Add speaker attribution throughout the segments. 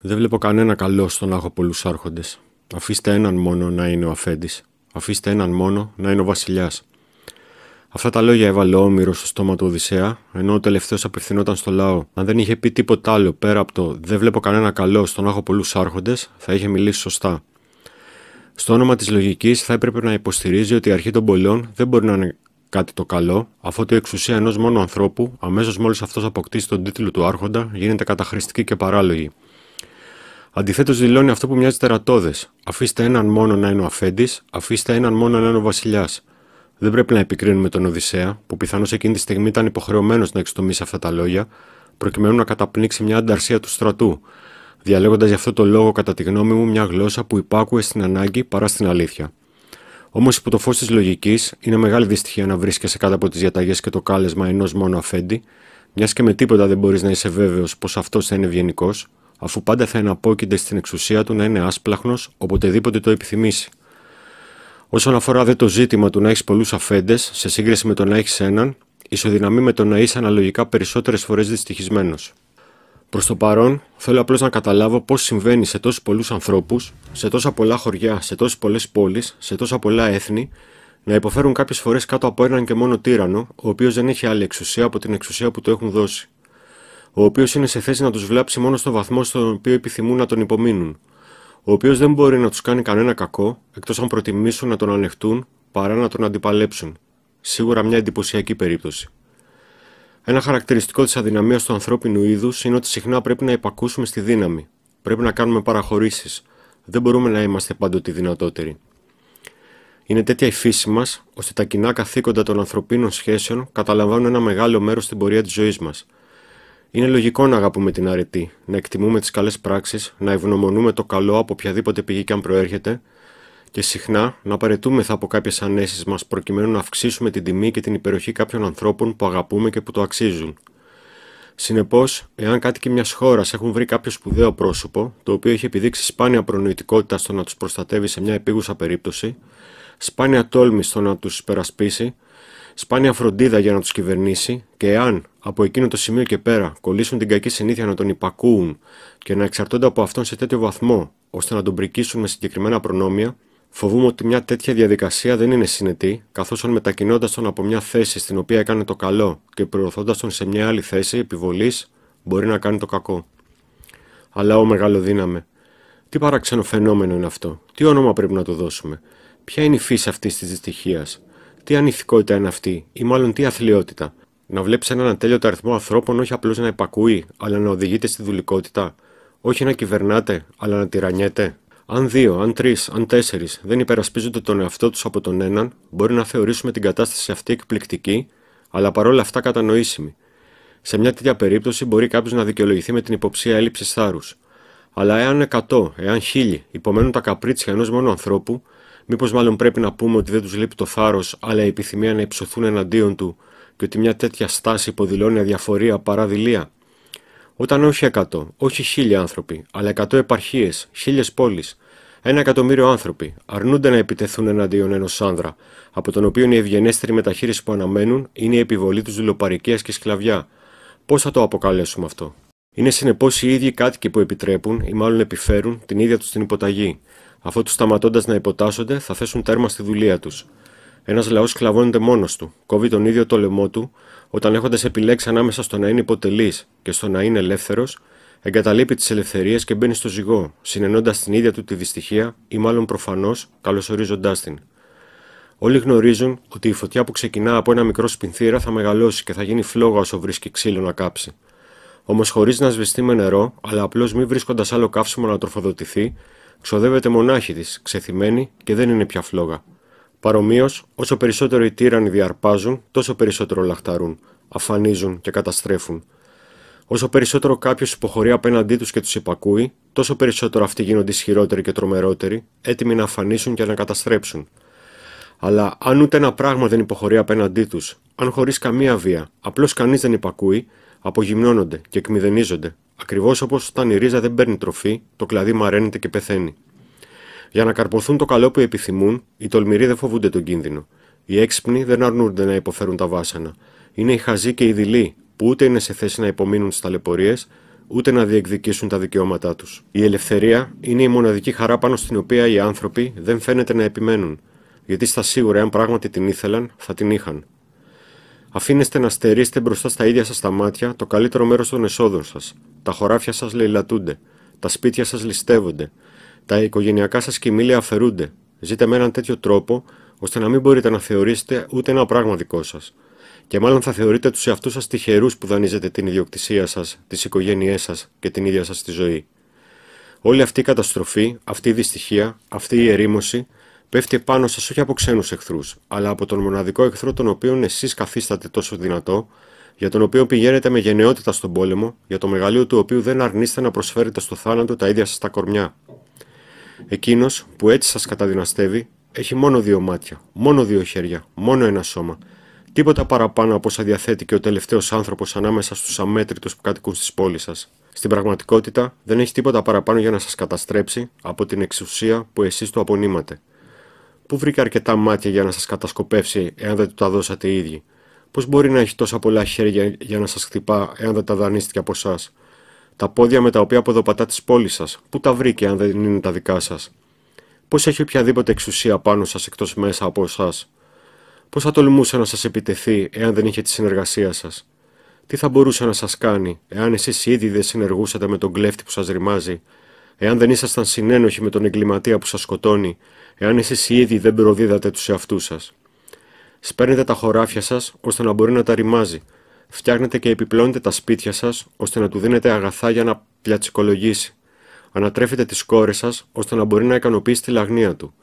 Speaker 1: Δεν βλέπω κανένα καλό στο να έχω πολλούς άρχοντες. Αφήστε έναν μόνο να είναι ο αφέντης. Αφήστε έναν μόνο να είναι ο βασιλιάς. Αυτά τα λόγια έβαλε ο Όμηρο στο στόμα του Οδυσσέα, ενώ ο τελευταίος απευθυνόταν στο λαό. Αν δεν είχε πει τίποτα άλλο πέρα από το Δεν βλέπω κανένα καλό στο να έχω πολλούς άρχοντες, θα είχε μιλήσει σωστά. Στο όνομα της λογικής, θα έπρεπε να υποστηρίζει ότι η αρχή των πολιών δεν μπορεί να είναι κάτι το καλό, αφού η εξουσία ενός μόνο ανθρώπου, αμέσως μόλις αυτός αποκτήσει τον τίτλο του Άρχοντα, γίνεται καταχρηστική και παράλογη. Αντιθέτως, δηλώνει αυτό που μοιάζει τερατώδες. Αφήστε έναν μόνο να είναι ο αφέντης, αφήστε έναν μόνο να είναι ο βασιλιάς. Δεν πρέπει να επικρίνουμε τον Οδυσσέα, που πιθανώς εκείνη τη στιγμή ήταν υποχρεωμένος να εξτομίσει αυτά τα λόγια, προκειμένου να καταπνίξει μια ανταρσία του στρατού, διαλέγοντας γι' αυτό το λόγο, κατά τη γνώμη μου, μια γλώσσα που υπάκουε στην ανάγκη παρά στην αλήθεια. Όμως, υπό το φως της λογικής, είναι μεγάλη δυστυχία να βρίσκεσαι κάτω από τις διαταγές και το κάλεσμα ενός μόνο αφέντη, μιας και με τίποτα δεν μπορείς να είσαι βέβαιος πως αυτός θα είναι ευγενικός, αφού πάντα θα εναπόκεινται στην εξουσία του να είναι άσπλαχνος, οποτεδήποτε το επιθυμήσει. Όσον αφορά δε το ζήτημα του να έχεις πολλούς αφέντες σε σύγκριση με το να έχεις έναν, ισοδυναμεί με το να είσαι αναλογικά περισσότερες φορές δυστυχισμένος. Προς το παρόν, θέλω απλώς να καταλάβω πώς συμβαίνει σε τόσους πολλούς ανθρώπους, σε τόσα πολλά χωριά, σε τόσες πολλές πόλεις, σε τόσα πολλά έθνη, να υποφέρουν κάποιες φορές κάτω από έναν και μόνο τύρανο, ο οποίος δεν έχει άλλη εξουσία από την εξουσία που του έχουν δώσει ο οποίος είναι σε θέση να τους βλάψει μόνο στο βαθμό στον οποίο επιθυμούν να τον υπομείνουν, ο οποίος δεν μπορεί να τους κάνει κανένα κακό εκτός αν προτιμήσουν να τον ανεχτούν παρά να τον αντιπαλέψουν. Σίγουρα μια εντυπωσιακή περίπτωση. Ένα χαρακτηριστικό της αδυναμίας του ανθρώπινου είδους είναι ότι συχνά πρέπει να υπακούσουμε στη δύναμη. Πρέπει να κάνουμε παραχωρήσεις. Δεν μπορούμε να είμαστε πάντοτε δυνατότεροι. Είναι τέτοια η φύση μας, ώστε τα κοινά καθήκοντα των ανθρωπίνων σχέσεων καταλαμβάνουν ένα μεγάλο μέρος στην πορεία της ζωής μας. Είναι λογικό να αγαπούμε την αρετή, να εκτιμούμε τις καλές πράξεις, να ευγνωμονούμε το καλό από οποιαδήποτε πηγή και αν προέρχεται και συχνά να παρετούμεθα από κάποιες ανέσεις μας προκειμένου να αυξήσουμε την τιμή και την υπεροχή κάποιων ανθρώπων που αγαπούμε και που το αξίζουν. Συνεπώς, εάν κάτοικοι μιας χώρας έχουν βρει κάποιο σπουδαίο πρόσωπο, το οποίο έχει επιδείξει σπάνια προνοητικότητα στο να τους προστατεύει σε μια επίγουσα περίπτωση, σπάνια τόλμη στο να τους υπερασπίσει, σπάνια φροντίδα για να τους κυβερνήσει και εάν από εκείνο το σημείο και πέρα κολλήσουν την κακή συνήθεια να τον υπακούουν και να εξαρτώνται από αυτόν σε τέτοιο βαθμό ώστε να τον πρικίσουν με συγκεκριμένα προνόμια, φοβούμαι ότι μια τέτοια διαδικασία δεν είναι συνετή, καθώς μετακινώντας τον από μια θέση στην οποία έκανε το καλό και προωθώντας τον σε μια άλλη θέση επιβολής, μπορεί να κάνει το κακό. Αλλά ο δύναμη, Τι παράξενο φαινόμενο είναι αυτό, τι όνομα πρέπει να το δώσουμε, ποια είναι η φύση αυτής της δυστυχίας, τι ανηθικότητα είναι αυτή, ή μάλλον τι αθλειότητα. Να βλέπεις έναν ατέλειωτο αριθμό ανθρώπων όχι απλώς να υπακούει, αλλά να οδηγείται στη δουλειότητα, Όχι να κυβερνάτε, αλλά να τυραννιέται. Αν δύο, αν τρεις, αν τέσσερις δεν υπερασπίζονται τον εαυτό τους από τον έναν, μπορεί να θεωρήσουμε την κατάσταση αυτή εκπληκτική, αλλά παρόλα αυτά κατανοήσιμη. Σε μια τέτοια περίπτωση μπορεί κάποιος να δικαιολογηθεί με την υποψία έλλειψης θάρρους. Αλλά εάν 100, εάν 1000 υπομένουν τα καπρίτσια ενός μόνο ανθρώπου, Μήπως μάλλον πρέπει να πούμε ότι δεν τους λείπει το θάρρος αλλά η επιθυμία να υψωθούν εναντίον του και ότι μια τέτοια στάση υποδηλώνει αδιαφορία παρά δειλία. Όταν όχι 100, όχι χίλια άνθρωποι, αλλά εκατό επαρχίες, χίλιες πόλεις, ένα εκατομμύριο άνθρωποι αρνούνται να επιτεθούν εναντίον ενός άνδρα, από τον οποίο η ευγενέστερη μεταχείριση που αναμένουν είναι η επιβολή τους δουλοπαρικία και σκλαβιά. Πώς θα το αποκαλέσουμε αυτό. Είναι συνεπώς οι ίδιοι κάτοικοι που επιτρέπουν ή μάλλον επιφέρουν την ίδια τους την υποταγή. Αφού τους σταματώντας να υποτάσσονται, θα θέσουν τέρμα στη δουλεία τους. Ένας λαός σκλαβώνεται μόνος του, κόβει τον ίδιο το λαιμό του, όταν έχοντας επιλέξει ανάμεσα στο να είναι υποτελής και στο να είναι ελεύθερος, εγκαταλείπει τις ελευθερίες και μπαίνει στο ζυγό, συνενώντας την ίδια του τη δυστυχία ή μάλλον προφανώς καλωσορίζοντάς την. Όλοι γνωρίζουν ότι η φωτιά που ξεκινά από ένα μικρό σπινθήρα θα μεγαλώσει και θα γίνει φλόγα όσο βρίσκει ξύλο να κάψει. Όμως χωρίς να σβηστεί με νερό, αλλά απλώς μη βρίσκοντας άλλο καύσιμο να τροφοδοτηθεί, ξοδεύεται μονάχη της, ξεθυμένη και δεν είναι πια φλόγα. Παρομοίως, όσο περισσότερο οι τύρανοι διαρπάζουν, τόσο περισσότερο λαχταρούν, αφανίζουν και καταστρέφουν. Όσο περισσότερο κάποιος υποχωρεί απέναντί τους και τους υπακούει, τόσο περισσότερο αυτοί γίνονται ισχυρότεροι και τρομερότεροι, έτοιμοι να αφανίσουν και να καταστρέψουν. Αλλά αν ούτε ένα πράγμα δεν υποχωρεί απέναντί τους, αν χωρίς καμία βία, απλώς κανείς δεν υπακούει, απογυμνώνονται και εκμηδενίζονται, ακριβώς όπως όταν η ρίζα δεν παίρνει τροφή, το κλαδί μαραίνεται και πεθαίνει. Για να καρποθούν το καλό που επιθυμούν, οι τολμηροί δεν φοβούνται τον κίνδυνο. Οι έξυπνοι δεν αρνούνται να υποφέρουν τα βάσανα. Είναι οι χαζοί και οι δειλοί, που ούτε είναι σε θέση να υπομείνουν στι ταλαιπωρίε, ούτε να διεκδικήσουν τα δικαιώματά τους. Η ελευθερία είναι η μοναδική χαρά πάνω στην οποία οι άνθρωποι δεν φαίνεται να επιμένουν, γιατί στα σίγουρα, αν πράγματι την ήθελαν, θα την είχαν. Αφήνεστε να στερείστε μπροστά στα ίδια σας τα μάτια το καλύτερο μέρος των εσόδων σας. Τα χωράφια σας λαιλατούνται. Τα σπίτια σας ληστεύονται. Τα οικογενειακά σας κοιμήλια αφαιρούνται. Ζείτε με έναν τέτοιο τρόπο, ώστε να μην μπορείτε να θεωρήσετε ούτε ένα πράγμα δικό σας. Και μάλλον θα θεωρείτε τους εαυτούς σας τυχερούς που δανείζετε την ιδιοκτησία σας, τις οικογένειές σας και την ίδια σας τη ζωή. Όλη αυτή η καταστροφή, αυτή η δυστυχία, αυτή η ερήμωση πέφτει επάνω σας όχι από ξένους εχθρούς, αλλά από τον μοναδικό εχθρό τον οποίον εσείς καθίσταται τόσο δυνατό, για τον οποίο πηγαίνετε με γενναιότητα στον πόλεμο, για το μεγαλείο του οποίου δεν αρνείστε να προσφέρετε στο θάνατο τα ίδια σας τα κορμιά. Εκείνος που έτσι σας καταδυναστεύει έχει μόνο δύο μάτια, μόνο δύο χέρια, μόνο ένα σώμα. Τίποτα παραπάνω από όσα διαθέτει και ο τελευταίος άνθρωπος ανάμεσα στους αμέτρητους που κατοικούν στις πόλεις σας. Στην πραγματικότητα δεν έχει τίποτα παραπάνω για να σας καταστρέψει από την εξουσία που εσείς του απονείματε που βρήκε αρκετά μάτια για να σας κατασκοπεύσει εάν δεν του τα δώσατε οι ίδιοι. Πώς μπορεί να έχει τόσα πολλά χέρια για να σας χτυπά εάν δεν τα δανείστηκε από εσάς. Τα πόδια με τα οποία ποδοπατά της πόλης σας, πού τα βρήκε αν δεν είναι τα δικά σας. Πώς έχει οποιαδήποτε εξουσία πάνω σας εκτός μέσα από εσάς. Πώς θα τολμούσε να σας επιτεθεί εάν δεν είχε τη συνεργασία σας. Τι θα μπορούσε να σας κάνει εάν εσείς ήδη δεν συνεργούσατε με τον κλέφτη που σας ρημάζει, εάν δεν ήσασταν συνένοχοι με τον εγκληματία που σας σκοτώνει, εάν εσείς οι ίδιοι δεν προδίδατε τους εαυτούς σας. Σπέρνετε τα χωράφια σας ώστε να μπορεί να τα ρημάζει. Φτιάχνετε και επιπλώνετε τα σπίτια σας ώστε να του δίνετε αγαθά για να πλιατσικολογήσει. Ανατρέφετε τις κόρες σας ώστε να μπορεί να ικανοποιήσει τη λαγνία του.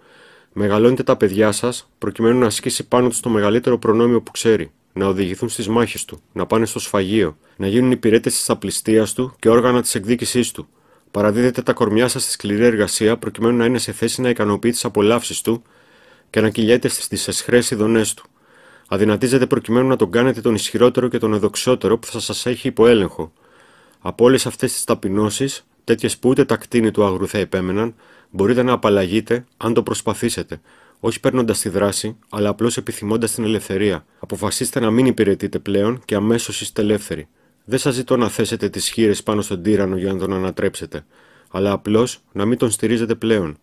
Speaker 1: Μεγαλώνετε τα παιδιά σας προκειμένου να ασκήσει πάνω τους το μεγαλύτερο προνόμιο που ξέρει. Να οδηγηθούν στις μάχες του, να πάνε στο σφαγείο, να γίνουν υπηρέτες της απληστίας του και όργανα της εκδίκησής του, παραδίδετε τα κορμιά σας στη σκληρή εργασία προκειμένου να είναι σε θέση να ικανοποιεί τις απολαύσεις του και να κυλιέται στις εσχρές ειδονές του. Αδυνατίζετε προκειμένου να τον κάνετε τον ισχυρότερο και τον εδοξότερο που θα σας έχει υποέλεγχο. Από όλες αυτές τις ταπεινώσεις, τέτοιες που ούτε τα κτίνη του αγρού θα επέμεναν, μπορείτε να απαλλαγείτε αν το προσπαθήσετε, όχι παίρνοντας τη δράση, αλλά απλώς επιθυμώντας την ελευθερία. Αποφασίστε να μην υπηρετείτε πλέον και αμέσως είστε ελεύθεροι. Δεν σας ζητώ να θέσετε τις χείρες πάνω στον τύρανο για να τον ανατρέψετε, αλλά απλώς να μην τον στηρίζετε πλέον.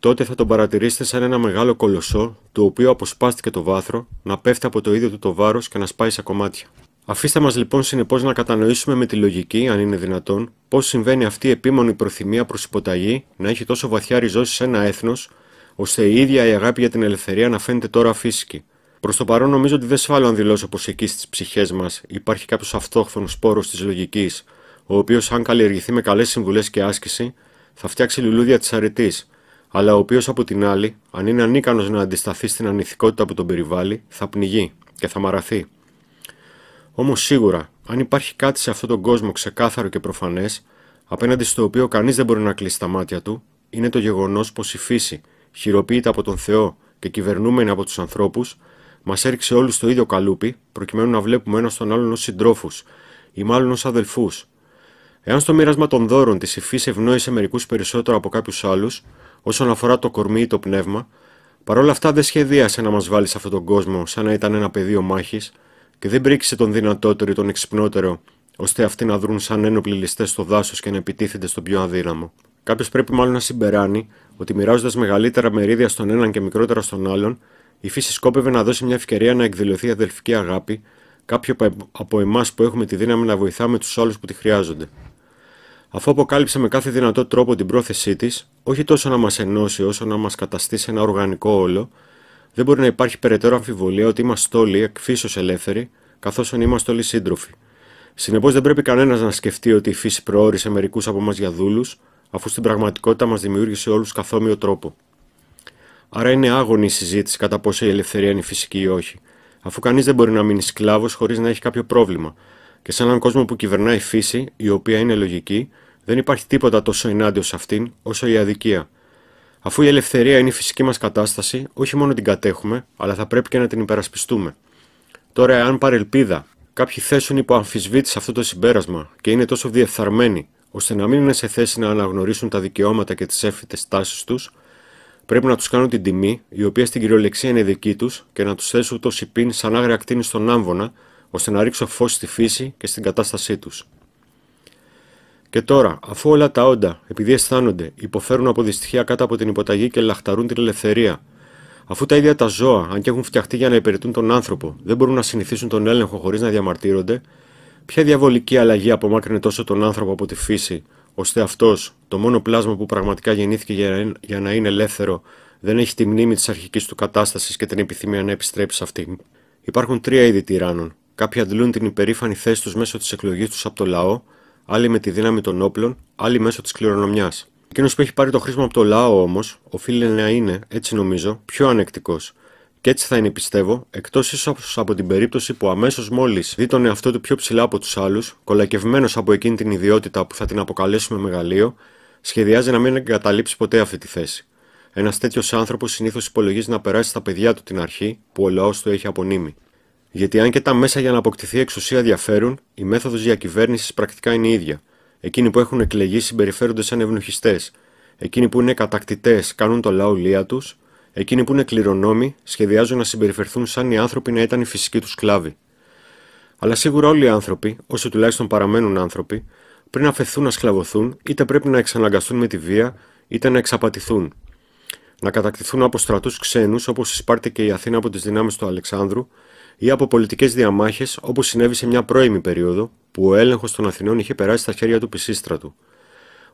Speaker 1: Τότε θα τον παρατηρήσετε σαν ένα μεγάλο κολοσσό, το οποίο αποσπάστηκε το βάθρο, να πέφτει από το ίδιο του το βάρος και να σπάει σε κομμάτια. Αφήστε μας λοιπόν συνεπώς να κατανοήσουμε με τη λογική, αν είναι δυνατόν, πώς συμβαίνει αυτή η επίμονη προθυμία προς υποταγή να έχει τόσο βαθιά ριζώσει σε ένα έθνος, ώστε η ίδια η αγάπη για την ελευθερία να φαίνεται τώρα φύσικη. Προς το παρόν, νομίζω ότι δεν σφάλω αν δηλώσω πως εκεί στις ψυχές μας υπάρχει κάποιος αυτόχθονος σπόρος της λογικής, ο οποίος, αν καλλιεργηθεί με καλές συμβουλές και άσκηση, θα φτιάξει λουλούδια της αρετής, αλλά ο οποίος από την άλλη, αν είναι ανίκανος να αντισταθεί στην ανηθικότητα που τον περιβάλλει, θα πνιγεί και θα μαραθεί. Όμως σίγουρα, αν υπάρχει κάτι σε αυτόν τον κόσμο ξεκάθαρο και προφανές, απέναντι στο οποίο κανείς δεν μπορεί να κλείσει τα μάτια του, είναι το γεγονός πως η φύση, χειροποίητα από τον Θεό και κυβερνούμενη από τους ανθρώπους, μας έριξε όλους στο ίδιο καλούπι, προκειμένου να βλέπουμε ένας τον άλλον ως συντρόφους ή μάλλον ως αδελφούς. Εάν στο μοίρασμα των δώρων της υφής ευνόησε μερικούς περισσότερο από κάποιους άλλους, όσον αφορά το κορμί ή το πνεύμα, παρόλα αυτά δεν σχεδίασε να μας βάλει σε αυτόν τον κόσμο σαν να ήταν ένα πεδίο μάχης και δεν πρίξε τον δυνατότερο ή τον εξυπνότερο, ώστε αυτοί να δρουν σαν ένοπλοι ληστές στο δάσος και να επιτίθενται στον πιο αδύναμο. Κάποιος πρέπει μάλλον να συμπεράνει ότι μοιράζοντας μεγαλύτερα μερίδια στον έναν και μικρότερα στον άλλον, η φύση σκόπευε να δώσει μια ευκαιρία να εκδηλωθεί αδελφική αγάπη, κάποιο από εμάς που έχουμε τη δύναμη να βοηθάμε τους άλλους που τη χρειάζονται. Αφού αποκάλυψε με κάθε δυνατό τρόπο την πρόθεσή της, όχι τόσο να μας ενώσει όσο να μας καταστήσει ένα οργανικό όλο, δεν μπορεί να υπάρχει περαιτέρω αμφιβολία ότι είμαστε όλοι εκφίσω ελεύθεροι, καθώς είμαστε όλοι σύντροφοι. Συνεπώς δεν πρέπει κανένας να σκεφτεί ότι η φύση προώρησε μερικούς από εμά για δούλους, αφού στην πραγματικότητα μας δημιούργησε όλους καθόμοιο τρόπο. Άρα είναι άγονη η συζήτηση κατά πόσο η ελευθερία είναι φυσική ή όχι, αφού κανείς δεν μπορεί να μείνει σκλάβος χωρίς να έχει κάποιο πρόβλημα. Και σε έναν κόσμο που κυβερνάει η φύση, η οποία είναι λογική, δεν υπάρχει τίποτα τόσο ενάντια σε αυτήν όσο η αδικία. Αφού η ελευθερία είναι η φυσική μας κατάσταση, όχι μόνο την κατέχουμε, αλλά θα πρέπει και να την υπερασπιστούμε. Τώρα, εάν παρελπίδα κάποιοι θέσουν υπό αμφισβήτηση αυτό το συμπέρασμα και είναι τόσο διεφθαρμένοι, ώστε να μην είναι σε θέση να αναγνωρίσουν τα δικαιώματα και τις έφητε τάσεις τους, Πρέπει να τους κάνω την τιμή, η οποία στην κυριολεξία είναι δική τους, και να τους θέσω το σιπίν σαν άγρια ακτίνη στον άμβονα, ώστε να ρίξω φως στη φύση και στην κατάστασή τους. Και τώρα, αφού όλα τα όντα, επειδή αισθάνονται, υποφέρουν από δυστυχία κάτω από την υποταγή και λαχταρούν την ελευθερία, αφού τα ίδια τα ζώα, αν και έχουν φτιαχτεί για να υπηρετούν τον άνθρωπο, δεν μπορούν να συνηθίσουν τον έλεγχο χωρίς να διαμαρτύρονται, ποια διαβολική αλλαγή απομάκρυνε τόσο τον άνθρωπο από τη φύση, ώστε αυτός, το μόνο πλάσμα που πραγματικά γεννήθηκε για να είναι ελεύθερο, δεν έχει τη μνήμη της αρχικής του κατάστασης και την επιθυμία να επιστρέψει σε αυτήν. Υπάρχουν τρία είδη τυράννων. Κάποιοι αντλούν την υπερήφανη θέση τους μέσω της εκλογής τους από το λαό, άλλοι με τη δύναμη των όπλων, άλλοι μέσω της κληρονομιάς. Εκείνος που έχει πάρει το χρήσμα από το λαό όμως, οφείλει να είναι, έτσι νομίζω, πιο ανεκτικός και έτσι θα είναι, πιστεύω, εκτός ίσως από την περίπτωση που αμέσως μόλις δει τον εαυτό του πιο ψηλά από τους άλλους, κολακευμένος από εκείνη την ιδιότητα που θα την αποκαλέσουμε μεγαλείο, σχεδιάζει να μην εγκαταλείψει ποτέ αυτή τη θέση. Ένας τέτοιος άνθρωπος συνήθως υπολογίζει να περάσει στα παιδιά του την αρχή που ο λαός του έχει απονείμει. Γιατί αν και τα μέσα για να αποκτηθεί εξουσία διαφέρουν, η μέθοδος διακυβέρνησης πρακτικά είναι ίδια. Εκείνοι που έχουν εκλεγεί συμπεριφέρονται σαν ευνοχιστές, Εκείνοι που είναι κατακτητές κάνουν το λαό λία τους, Εκείνοι που είναι κληρονόμοι σχεδιάζουν να συμπεριφερθούν σαν οι άνθρωποι να ήταν οι φυσικοί τους σκλάβοι. Αλλά σίγουρα όλοι οι άνθρωποι, όσοι τουλάχιστον παραμένουν άνθρωποι, πριν αφαιθούν να σκλαβωθούν, είτε πρέπει να εξαναγκαστούν με τη βία, είτε να εξαπατηθούν. Να κατακτηθούν από στρατούς ξένους, όπως η Σπάρτη και η Αθήνα από τις δυνάμεις του Αλεξάνδρου, ή από πολιτικές διαμάχες, όπως συνέβη σε μια πρώιμη περίοδο, που ο έλεγχος των Αθηνών είχε περάσει στα χέρια του Πισίστρατου.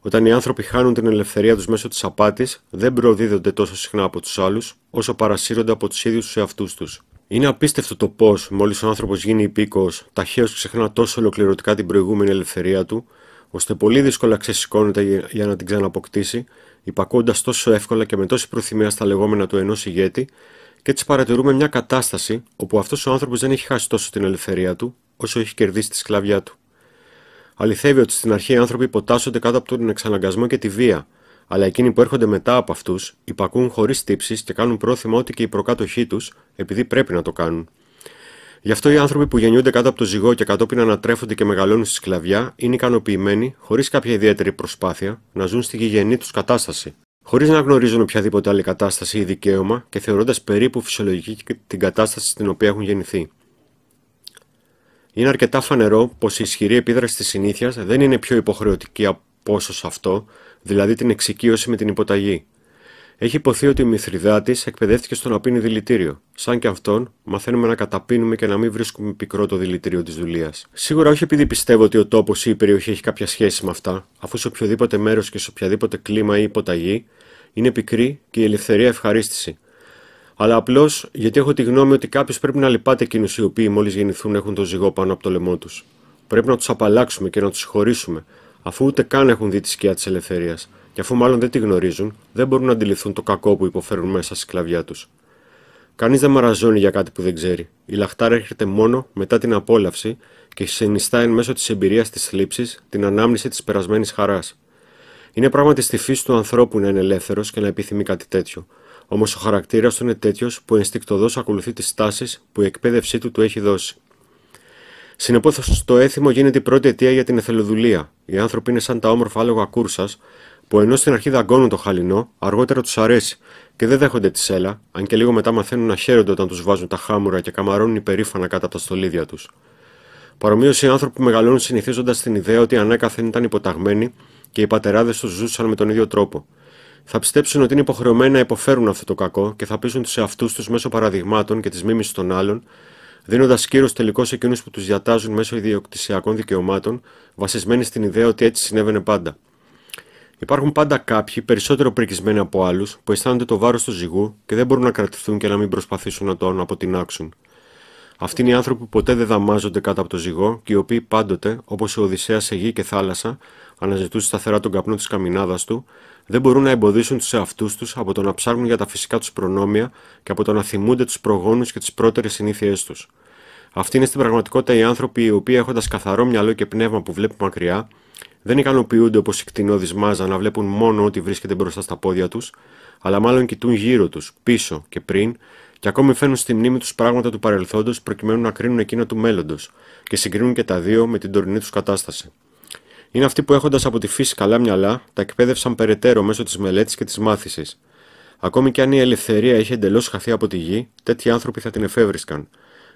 Speaker 1: Όταν οι άνθρωποι χάνουν την ελευθερία τους μέσω της απάτης, δεν προδίδονται τόσο συχνά από τους άλλους, όσο παρασύρονται από τους ίδιους τους εαυτούς τους. Είναι απίστευτο το πώς, μόλις ο άνθρωπος γίνει υπήκοος, ταχαίως ξεχνά τόσο ολοκληρωτικά την προηγούμενη ελευθερία του, ώστε πολύ δύσκολα ξεσηκώνεται για να την ξαναποκτήσει, υπακώντα τόσο εύκολα και με τόση προθυμία στα λεγόμενα του ενός ηγέτη, και έτσι παρατηρούμε μια κατάσταση όπου αυτός ο άνθρωπος δεν έχει χάσει τόσο την ελευθερία του, όσο έχει κερδίσει τη σκλαβιά του αληθεύει ότι στην αρχή οι άνθρωποι υποτάσσονται κάτω από τον εξαναγκασμό και τη βία, αλλά εκείνοι που έρχονται μετά από αυτούς υπακούν χωρίς τύψεις και κάνουν πρόθυμα ό,τι και οι προκάτοχοί τους, επειδή πρέπει να το κάνουν. Γι' αυτό οι άνθρωποι που γεννιούνται κάτω από το ζυγό και κατόπιν ανατρέφονται και μεγαλώνουν στη σκλαβιά είναι ικανοποιημένοι, χωρίς κάποια ιδιαίτερη προσπάθεια, να ζουν στη γηγενή τους κατάσταση. Χωρίς να γνωρίζουν οποιαδήποτε άλλη κατάσταση ή δικαίωμα και θεωρώντας περίπου φυσιολογική την κατάσταση στην οποία έχουν γεννηθεί. Είναι αρκετά φανερό πως η ισχυρή επίδραση της συνήθειας δεν είναι πιο υποχρεωτική από όσο σε αυτό, δηλαδή την εξοικείωση με την υποταγή. Έχει υποθεί ότι ο Μηθριδάτη εκπαιδεύτηκε στο να πίνει δηλητήριο. Σαν και αυτόν, μαθαίνουμε να καταπίνουμε και να μην βρίσκουμε πικρό το δηλητήριο της δουλεία. Σίγουρα όχι επειδή πιστεύω ότι ο τόπος ή η περιοχή έχει κάποια σχέση με αυτά, αφού σε οποιοδήποτε μέρος και σε οποιαδήποτε κλίμα ή υποταγή είναι πικρή και η ελευθερία ευχαρίστηση αλλά απλώς γιατί έχω τη γνώμη ότι κάποιος πρέπει να λυπάται εκείνους οι οποίοι μόλις γεννηθούν έχουν το ζυγό πάνω από το λαιμό τους. Πρέπει να τους απαλλάξουμε και να τους συγχωρήσουμε, αφού ούτε καν έχουν δει τη σκιά της ελευθερίας, και αφού μάλλον δεν τη γνωρίζουν, δεν μπορούν να αντιληφθούν το κακό που υποφέρουν μέσα στη σκλαβιά τους. Κανείς δεν μαραζώνει για κάτι που δεν ξέρει. Η λαχτάρα έρχεται μόνο μετά την απόλαυση και συνιστά εν μέσω της εμπειρίας της θλίψης την ανάμνηση της περασμένης χαράς. Είναι πράγματι στη φύση του ανθρώπου να είναι ελεύθερος και να επιθυμεί κάτι τέτοιο. Όμως ο χαρακτήρας του είναι τέτοιος που ενστικτοδός ακολουθεί τις τάσει που η εκπαίδευσή του του έχει δώσει. Συνεπώς, το έθιμο γίνεται η πρώτη αιτία για την εθελοδουλεία. Οι άνθρωποι είναι σαν τα όμορφα άλογα κούρσας, που ενώ στην αρχή δαγκώνουν το χαλινό, αργότερα τους αρέσει και δεν δέχονται τη σέλα, αν και λίγο μετά μαθαίνουν να χαίρονται όταν τους βάζουν τα χάμουρα και καμαρώνουν υπερήφανα κάτω από τα στολίδια τους. Παρομοίως, οι άνθρωποι μεγαλώνουν συνηθίζοντας την ιδέα ότι ανέκαθεν ήταν υποταγμένοι και οι πατεράδες τους ζούσαν με τον ίδιο τρόπο θα πιστέψουν ότι είναι υποχρεωμένοι να υποφέρουν αυτό το κακό και θα πείσουν τους εαυτούς τους μέσω παραδειγμάτων και της μίμησης των άλλων, δίνοντας κύρο τελικώς σε εκείνους που τους διατάζουν μέσω ιδιοκτησιακών δικαιωμάτων, βασισμένοι στην ιδέα ότι έτσι συνέβαινε πάντα. Υπάρχουν πάντα κάποιοι περισσότερο πρικισμένοι από άλλους που αισθάνονται το βάρος του ζυγού και δεν μπορούν να κρατηθούν και να μην προσπαθήσουν να τον αποτινάξουν. Αυτοί είναι οι άνθρωποι που ποτέ δεν δαμάζονται κάτω από το ζυγό και οι οποίοι πάντοτε, όπως ο Οδυσσέας σε γη και θάλασσα, αναζητούσε σταθερά τον καπνό της καμινάδας του, δεν μπορούν να εμποδίσουν τους εαυτούς τους από το να ψάχνουν για τα φυσικά τους προνόμια και από το να θυμούνται τους προγόνους και τις πρώτερες συνήθειές τους. Αυτοί είναι στην πραγματικότητα οι άνθρωποι οι οποίοι έχοντας καθαρό μυαλό και πνεύμα που βλέπουν μακριά, δεν ικανοποιούνται όπως οι κτηνόδη μάζα να βλέπουν μόνο ό,τι βρίσκεται μπροστά στα πόδια τους, αλλά μάλλον κοιτούν γύρω τους, πίσω και πριν, και ακόμη φαίνουν στη μνήμη τους πράγματα του παρελθόντος προκειμένου να κρίνουν εκείνα του μέλλοντος και συγκρίνουν και τα δύο με την τωρινή τους κατάσταση είναι αυτοί που έχοντας από τη φύση καλά μυαλά, τα εκπαίδευσαν περαιτέρω μέσω της μελέτης και της μάθησης. Ακόμη και αν η ελευθερία είχε εντελώς χαθεί από τη γη, τέτοιοι άνθρωποι θα την εφεύρισκαν.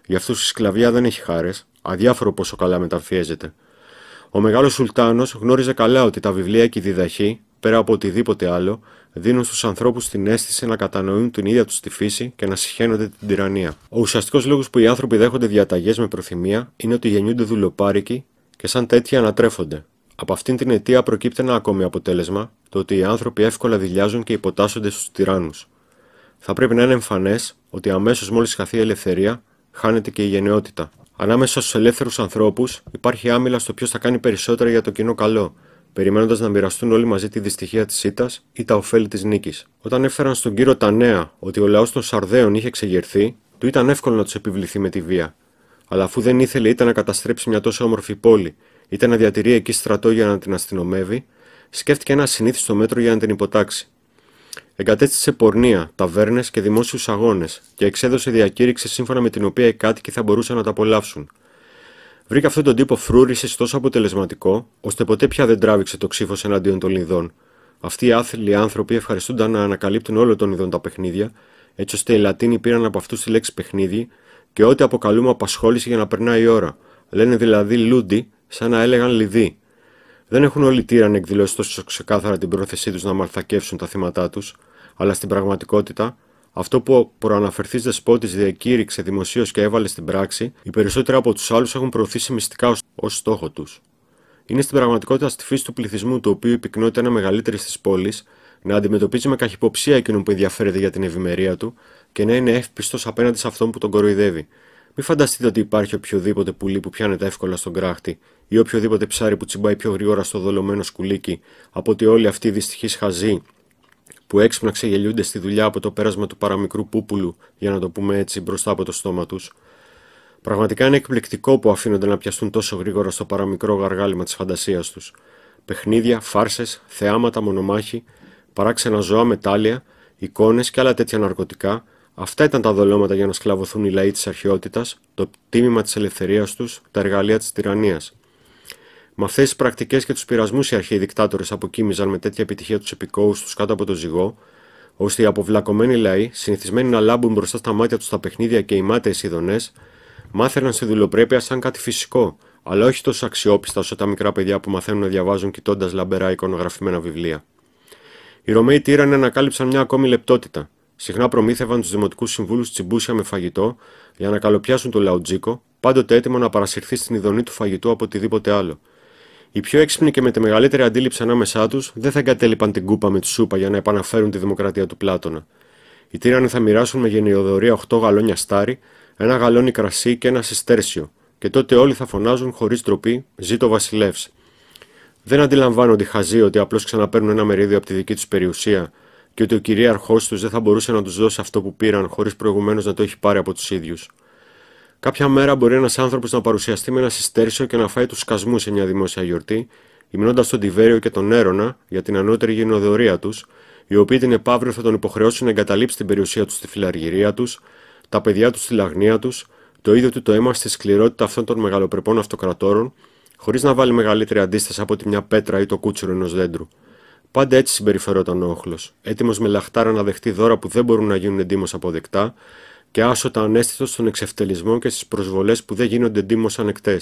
Speaker 1: Για αυτούς η σκλαβιά δεν έχει χάρες, αδιάφορο πόσο καλά μεταμφιέζεται. Ο μεγάλος Σουλτάνος γνώριζε καλά ότι τα βιβλία και η διδαχή, πέρα από οτιδήποτε άλλο, δίνουν στους ανθρώπους την αίσθηση να κατανοούν την ίδια τους τη φύση και να συχαίνονται την τυραννία. Ο ουσιαστικός λόγος που οι άνθρωποι δέχονται διαταγές με προθυμία είναι ότι γεννιούνται δουλοπάρικοι και σαν τέτοιοι ανατρέφονται. Από αυτήν την αιτία προκύπτει ένα ακόμη αποτέλεσμα, το ότι οι άνθρωποι εύκολα δηλιάζουν και υποτάσσονται στους τυράννους. Θα πρέπει να είναι εμφανές ότι αμέσως μόλις χαθεί η ελευθερία, χάνεται και η γενναιότητα. Ανάμεσα στους ελεύθερους ανθρώπους υπάρχει άμυλα στο ποιος θα κάνει περισσότερα για το κοινό καλό, περιμένοντας να μοιραστούν όλοι μαζί τη δυστυχία της ήττας ή τα ωφέλη της νίκης. Όταν έφεραν στον κύριο τα νέα ότι ο λαός των Σαρδαίων είχε εξεγερθεί, του ήταν εύκολο να τους επιβληθεί με τη βία. Αλλά αφού δεν ήθελε ήταν να καταστρέψει μια τόσο όμορφη πόλη ήταν να διατηρεί εκεί στρατό για να την αστυνομεύει, σκέφτηκε ένα συνήθιστο μέτρο για να την υποτάξει. Εγκατέστησε πορνεία, ταβέρνες και δημόσιους αγώνες και εξέδωσε διακήρυξη σύμφωνα με την οποία οι κάτοικοι θα μπορούσαν να τα απολαύσουν. Βρήκε αυτόν τον τύπο φρούρησης τόσο αποτελεσματικό, ώστε ποτέ πια δεν τράβηξε το ψήφο εναντίον των λιδών. Αυτοί οι άθλιοι άνθρωποι ευχαριστούνταν να ανακαλύπτουν όλο τον ειδών τα παιχνίδια, έτσι ώστε οι Λατίνοι πήραν από αυτούς τη λέξη παιχνίδι και ό,τι αποκαλούμε απασχόληση για να περνάει η ώρα. Λένε δηλαδή λούντι σαν να έλεγαν λιδί. Δεν έχουν όλοι τύραν εκδηλώσεις τόσο ξεκάθαρα την πρόθεσή τους να μαρθακεύσουν τα θύματα τους, αλλά στην πραγματικότητα, αυτό που ο προαναφερθή δεσπότης διακήρυξε δημοσίως και έβαλε στην πράξη, οι περισσότεροι από τους άλλους έχουν προωθήσει μυστικά ως στόχο τους. Είναι στην πραγματικότητα στη φύση του πληθυσμού, το οποίο η πυκνότητα είναι μεγαλύτερη στις πόλεις, να αντιμετωπίζει με καχυποψία εκείνον που ενδιαφέρεται για την ευημερία του και να είναι εύπιστος απέναντι σε αυτόν που τον κοροϊδεύει, μην φανταστείτε ότι υπάρχει οποιοδήποτε πουλί που πιάνεται εύκολα στον κράχτη ή οποιοδήποτε ψάρι που τσιμπάει πιο γρήγορα στο δολωμένο σκουλίκι από ότι όλοι αυτοί οι δυστυχείς χαζοί που έξυπνα ξεγελιούνται στη δουλειά από το πέρασμα του παραμικρού πούπουλου, για να το πούμε έτσι, μπροστά από το στόμα τους. Πραγματικά είναι εκπληκτικό που αφήνονται να πιαστούν τόσο γρήγορα στο παραμικρό γαργάλιμα της φαντασίας τους. Παιχνίδια, φάρσες, θεάματα μονομάχη, παράξενα ζώα, μετάλια, εικόνες και άλλα τέτοια ναρκωτικά Αυτά ήταν τα δολώματα για να σκλαβωθούν οι λαοί της αρχαιότητας, το τίμημα της ελευθερίας τους, τα εργαλεία της τυραννίας. Με αυτές τις πρακτικές και τους πειρασμούς οι αρχαίοι δικτάτορες αποκοίμιζαν με τέτοια επιτυχία τους επικόους τους κάτω από το ζυγό, ώστε οι αποβλακωμένοι λαοί, συνηθισμένοι να λάμπουν μπροστά στα μάτια τους τα παιχνίδια και οι μάταιες ειδονές, μάθαιναν στη δουλοπρέπεια σαν κάτι φυσικό, αλλά όχι τόσο αξιόπιστα όσο τα μικρά παιδιά που μαθαίνουν να διαβάζουν κοιτώντας λαμπερά εικονογραφημένα βιβλία. Οι Ρωμαίοι τύρανε ανακάλυψαν μια ακόμη λεπτότητα, Συχνά προμήθευαν τους δημοτικούς συμβούλους τσιμπούσια με φαγητό για να καλοπιάσουν τον λαοτζίκο, πάντοτε έτοιμο να παρασυρθεί στην ειδονή του φαγητού από οτιδήποτε άλλο. Οι πιο έξυπνοι και με τη μεγαλύτερη αντίληψη ανάμεσά τους δεν θα εγκατέλειπαν την κούπα με τη σούπα για να επαναφέρουν τη δημοκρατία του Πλάτωνα. Οι τύρανοι θα μοιράσουν με γενιοδορία 8 γαλόνια στάρι, ένα γαλόνι κρασί και ένα συστέρσιο, και τότε όλοι θα φωνάζουν χωρίς τροπή: Ζήτω βασιλεύς. Δεν αντιλαμβάνονται χαζοί ότι απλώς ξαναπαίρνουν ένα μερίδιο από τη δική τους περιουσία και ότι ο κυρίαρχός τους δεν θα μπορούσε να τους δώσει αυτό που πήραν χωρίς προηγουμένως να το έχει πάρει από τους ίδιους. Κάποια μέρα μπορεί ένας άνθρωπος να παρουσιαστεί με ένα συστέρσιο και να φάει τους σκασμούς σε μια δημόσια γιορτή, υμνώντα τον Τιβέριο και τον Έρωνα για την ανώτερη γενοδορία τους, οι οποίοι την επαύριο θα τον υποχρεώσουν να εγκαταλείψει την περιουσία τους στη φιλαργυρία τους, τα παιδιά τους στη λαγνία τους, το ίδιο του το αίμα στη σκληρότητα αυτών των μεγαλοπρεπών αυτοκρατόρων, χωρίς να βάλει μεγαλύτερη αντίσταση από τη μια πέτρα ή το κούτσουρο ενός δέντρου. Πάντα έτσι συμπεριφερόταν ο όχλος, έτοιμος με λαχτάρα να δεχτεί δώρα που δεν μπορούν να γίνουν εντύμως αποδεκτά και άσωτα ανέστητο στον εξευτελισμό και στις προσβολές που δεν γίνονται εντύμως ανεκτές.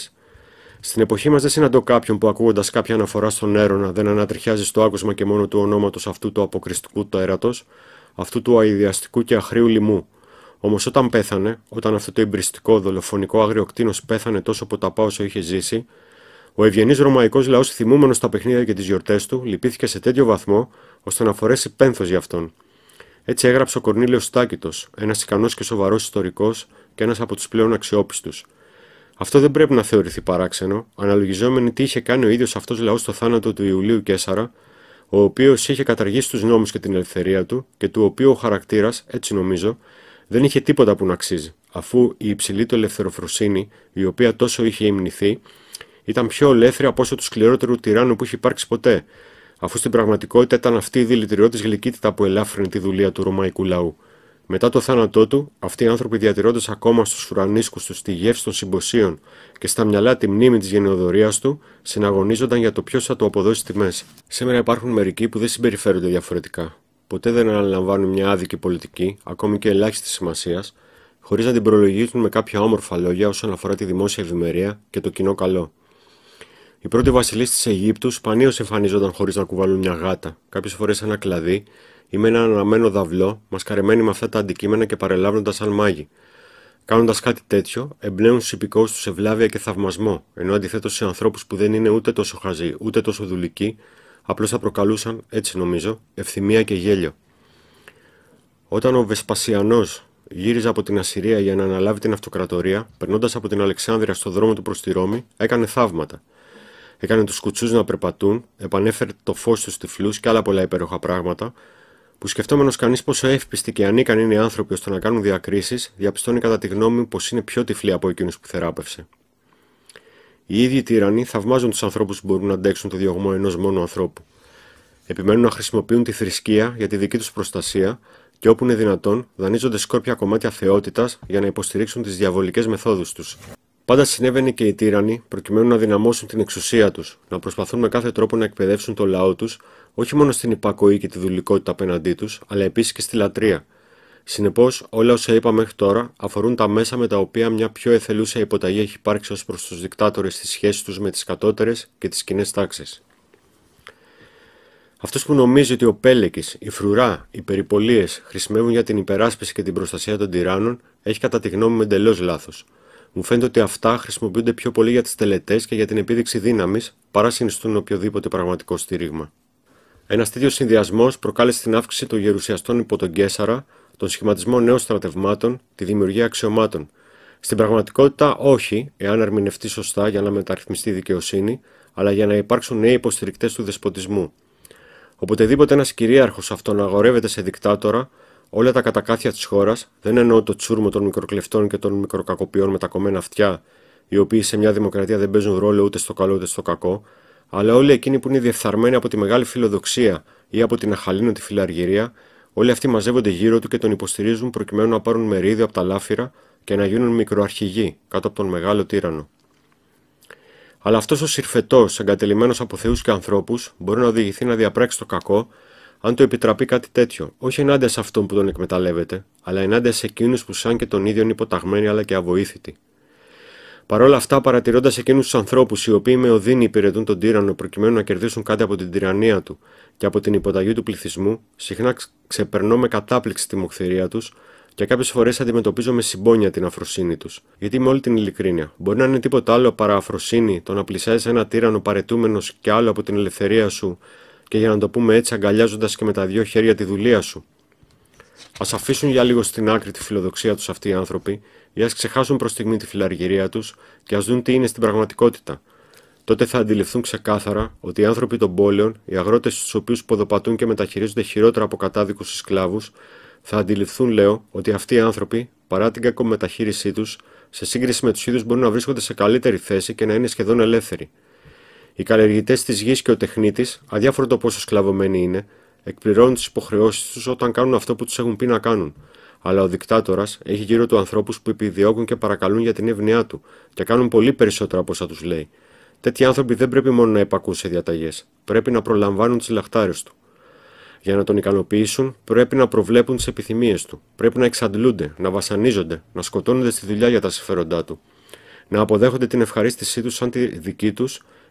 Speaker 1: Στην εποχή μας δεν συναντώ κάποιον που ακούγοντας κάποια αναφορά στον έρωνα δεν ανατριχιάζει στο άκουσμα και μόνο του ονόματος αυτού του αποκριστικού τέρατος, αυτού του αειδιαστικού και αχρίου λοιμού. Όμως όταν πέθανε, όταν αυτό το εμπριστικό δολοφονικό κτίνος πέθανε τόσο ποταπά όσο είχε ζήσει, ο ευγενής Ρωμαϊκός λαός, θυμούμενος τα παιχνίδια και τις γιορτές του, λυπήθηκε σε τέτοιο βαθμό ώστε να φορέσει πένθος για αυτόν. Έτσι έγραψε ο Κορνίλιος Στάκητος, ένας ικανός και σοβαρός ιστορικός και ένας από τους πλέον αξιόπιστους. Αυτό δεν πρέπει να θεωρηθεί παράξενο, αναλογιζόμενοι τι είχε κάνει ο ίδιος αυτός λαός στο θάνατο του Ιουλίου Κέσσαρα, ο οποίος είχε καταργήσει τους νόμους και την ελευθερία του και του οποίου ο χαρακτήρας, έτσι νομίζω, δεν είχε τίποτα που να αξίζει, αφού η υψηλή του ελευθεροφροσύνη, η οποία τόσο είχε ημνηθεί, ήταν πιο ολέθρια από όσο του σκληρότερου τυράννου που είχε υπάρξει ποτέ, αφού στην πραγματικότητα ήταν αυτή η δηλητηριώτη γλυκύτητα που ελάφρυνε τη δουλεία του ρωμαϊκού λαού. Μετά το θάνατό του, αυτοί οι άνθρωποι διατηρώντας ακόμα στους φουρανίσκου, τους τη γεύση των συμποσίων και στα μυαλά τη μνήμη της γενεοδορία του, συναγωνίζονταν για το ποιος θα του αποδώσει τιμές. Σήμερα υπάρχουν μερικοί που δεν συμπεριφέρονται διαφορετικά. Ποτέ δεν αναλαμβάνουν μια άδικη πολιτική, ακόμη και ελάχιστης σημασίας, χωρίς να την προλογίσουν με κάποια όμορφα λόγια όσον αφορά τη δημόσια ευημερία και το κοινό καλό. Οι πρώτοι βασιλείς της Αιγύπτου σπανίως εμφανίζονταν χωρίς να κουβαλούν μια γάτα, κάποιες φορές ένα κλαδί ή με ένα αναμένο δαυλό, μασκαρεμένοι με αυτά τα αντικείμενα και παρελάβνοντα σαν μάγοι. Κάνοντας κάτι τέτοιο, εμπνέουν στους υπηκόους τους ευλάβεια και θαυμασμό, ενώ αντιθέτως σε ανθρώπους που δεν είναι ούτε τόσο χαζοί ούτε τόσο δουλικοί, απλώς θα προκαλούσαν, έτσι νομίζω, ευθυμία και γέλιο. Όταν ο Βεσπασιανός γύριζε από την Ασυρία για να αναλάβει την αυτοκρατορία, περνώντας από την Αλεξάνδρεια στο δρόμο του προς τη Ρώμη, έκανε θαύματα έκανε τους κουτσούς να περπατούν, επανέφερε το φως στους τυφλού και άλλα πολλά υπέροχα πράγματα, που σκεφτόμενος κανείς πόσο εύπιστοι και ανίκανοι είναι οι άνθρωποι ώστε να κάνουν διακρίσεις, διαπιστώνει κατά τη γνώμη μου πως είναι πιο τυφλοί από εκείνους που θεράπευσε. Οι ίδιοι τύρανοι θαυμάζουν τους ανθρώπους που μπορούν να αντέξουν το διωγμό ενός μόνο ανθρώπου. Επιμένουν να χρησιμοποιούν τη θρησκεία για τη δική τους προστασία και όπου είναι δυνατόν δανείζονται σκόρπια κομμάτια θεότητας για να υποστηρίξουν τις διαβολικές μεθόδους τους. Πάντα συνέβαινε και οι τύρανοι, προκειμένου να δυναμώσουν την εξουσία τους, να προσπαθούν με κάθε τρόπο να εκπαιδεύσουν το λαό τους, όχι μόνο στην υπακοή και τη δουλειότητα απέναντί τους, αλλά επίσης και στη λατρεία. Συνεπώς, όλα όσα είπα μέχρι τώρα αφορούν τα μέσα με τα οποία μια πιο εθελούσα υποταγή έχει υπάρξει ως προς τους δικτάτορες στη σχέση τους με τις κατώτερες και τις κοινές τάξεις. Αυτός που νομίζει ότι ο πέλεκης, η φρουρά, οι περιπολίες χρησιμεύουν για την υπεράσπιση και την προστασία των τυράννων, έχει κατά τη γνώμη μου εντελώς λάθος. Μου φαίνεται ότι αυτά χρησιμοποιούνται πιο πολύ για τις τελετές και για την επίδειξη δύναμης παρά συνιστούν οποιοδήποτε πραγματικό στήριγμα. Ένας τέτοιος συνδυασμός προκάλεσε την αύξηση των γερουσιαστών υπό τον Κέσαρα, τον σχηματισμό νέων στρατευμάτων, τη δημιουργία αξιωμάτων. Στην πραγματικότητα, όχι, εάν ερμηνευτεί σωστά για να μεταρρυθμιστεί η δικαιοσύνη, αλλά για να υπάρξουν νέοι υποστηρικτές του δεσποτισμού. Οποτεδήποτε ένας κυρίαρχος αυτοναγορεύεται σε δικτάτορα, Όλα τα κατακάθια της χώρας, δεν εννοώ το τσούρμο των μικροκλεφτών και των μικροκακοποιών με τα κομμένα αυτιά, οι οποίοι σε μια δημοκρατία δεν παίζουν ρόλο ούτε στο καλό ούτε στο κακό, αλλά όλοι εκείνοι που είναι διεφθαρμένοι από τη μεγάλη φιλοδοξία ή από την αχαλήνοτη φιλαργυρία, όλοι αυτοί μαζεύονται γύρω του και τον υποστηρίζουν προκειμένου να πάρουν μερίδιο από τα λάφυρα και να γίνουν μικροαρχηγοί κάτω από τον μεγάλο τύρανο. Αλλά αυτός ο συρφετός, εγκατελειμμένος από θεούς και ανθρώπους, μπορεί να οδηγηθεί να διαπράξει το κακό αν το επιτραπεί κάτι τέτοιο, όχι ενάντια σε αυτόν που τον εκμεταλλεύεται, αλλά ενάντια σε εκείνους που σαν και τον ίδιο είναι υποταγμένοι αλλά και αβοήθητοι. Παρ' όλα αυτά, παρατηρώντας εκείνους τους ανθρώπους οι οποίοι με οδύνη υπηρετούν τον τύρανο προκειμένου να κερδίσουν κάτι από την τυραννία του και από την υποταγή του πληθυσμού, συχνά ξεπερνώ με κατάπληξη τη μοχθηρία τους και κάποιες φορές αντιμετωπίζω με συμπόνια την αφροσύνη τους. Γιατί με όλη την ειλικρίνεια, μπορεί να είναι τίποτα άλλο παρά αφροσύνη το να πλησιάζεις ένα τύρανο παρετούμενο και άλλο από την ελευθερία σου και για να το πούμε έτσι αγκαλιάζοντας και με τα δύο χέρια τη δουλεία σου. Ας αφήσουν για λίγο στην άκρη τη φιλοδοξία τους αυτοί οι άνθρωποι, ή ας ξεχάσουν προς στιγμή τη φιλαργυρία τους και ας δουν τι είναι στην πραγματικότητα. Τότε θα αντιληφθούν ξεκάθαρα ότι οι άνθρωποι των πόλεων, οι αγρότες στους οποίους ποδοπατούν και μεταχειρίζονται χειρότερα από κατάδικους σκλάβου, θα αντιληφθούν, λέω, ότι αυτοί οι άνθρωποι, παρά την κακομεταχείρισή τους, σε σύγκριση με τους ίδιους μπορούν να βρίσκονται σε καλύτερη θέση και να είναι σχεδόν ελεύθεροι. Οι καλλιεργητές της γης και ο τεχνίτης, αδιάφορο το πόσο σκλαβωμένοι είναι, εκπληρώνουν τις υποχρεώσεις τους όταν κάνουν αυτό που τους έχουν πει να κάνουν. Αλλά ο δικτάτορας έχει γύρω του ανθρώπους που επιδιώκουν και παρακαλούν για την εύνοιά του και κάνουν πολύ περισσότερα από όσα τους λέει. Τέτοιοι άνθρωποι δεν πρέπει μόνο να υπακούν σε διαταγές, πρέπει να προλαμβάνουν τις λαχτάρες του. Για να τον ικανοποιήσουν, πρέπει να προβλέπουν τις επιθυμίες του, πρέπει να εξαντλούνται, να βασανίζονται, να σκοτώνονται στη δουλειά για τα συμφέροντά του, να αποδέχονται την ευχαρίστησή τους σαν τη δική του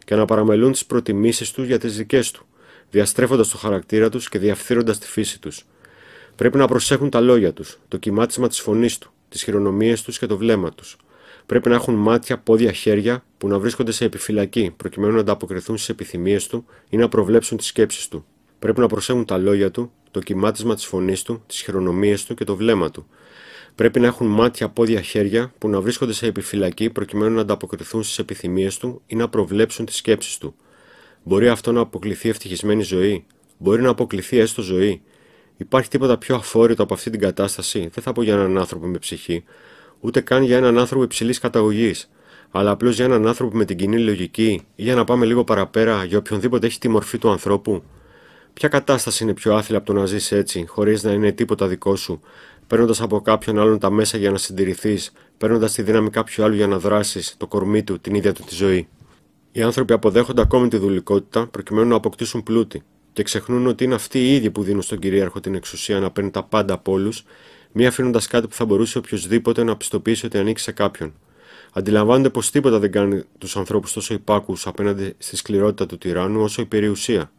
Speaker 1: και να παραμελούν τις προτιμήσεις τους για τις δικές του, διαστρέφοντας το χαρακτήρα τους και διαφθείροντας τη φύση τους. Πρέπει να προσέχουν τα λόγια τους, το κοιμάτισμα της φωνής του, τις χειρονομίες τους και το βλέμμα τους. Πρέπει να έχουν μάτια, πόδια, χέρια που να βρίσκονται σε επιφυλακή, προκειμένου να ανταποκριθούν στις επιθυμίες του ή να προβλέψουν τις σκέψεις του. Πρέπει να προσέχουν τα λόγια του, το κοιμάτισμα της φωνής του, τις χειρονομίες του και το βλέμμα του, Πρέπει να έχουν μάτια, πόδια, χέρια που να βρίσκονται σε επιφυλακή προκειμένου να ανταποκριθούν στις επιθυμίες του ή να προβλέψουν τις σκέψεις του. Μπορεί αυτό να αποκληθεί ευτυχισμένη ζωή. Μπορεί να αποκληθεί έστω ζωή. Υπάρχει τίποτα πιο αφόρητο από αυτή την κατάσταση. Δεν θα πω για έναν άνθρωπο με ψυχή, ούτε καν για έναν άνθρωπο υψηλής καταγωγής, αλλά απλώς για έναν άνθρωπο με την κοινή λογική ή για να πάμε λίγο παραπέρα για οποιονδήποτε έχει τη μορφή του ανθρώπου. Ποια κατάσταση είναι πιο άθλια από το να ζεις έτσι, χωρίς να είναι τίποτα δικό σου, παίρνοντας από κάποιον άλλον τα μέσα για να συντηρηθείς, παίρνοντας τη δύναμη κάποιου άλλου για να δράσεις, το κορμί του, την ίδια του τη ζωή. Οι άνθρωποι αποδέχονται ακόμη τη δουλειότητα προκειμένου να αποκτήσουν πλούτη και ξεχνούν ότι είναι αυτοί οι ίδιοι που δίνουν στον κυρίαρχο την εξουσία να παίρνει τα πάντα από όλους, μη αφήνοντας κάτι που θα μπορούσε οποιοδήποτε να πιστοποιήσει ότι ανήκει σε κάποιον. Αντιλαμβάνονται πως τίποτα δεν κάνει τους ανθρώπους τόσο υπάκου απέναντι στη σκληρότητα του τυράννου όσο η περιουσία.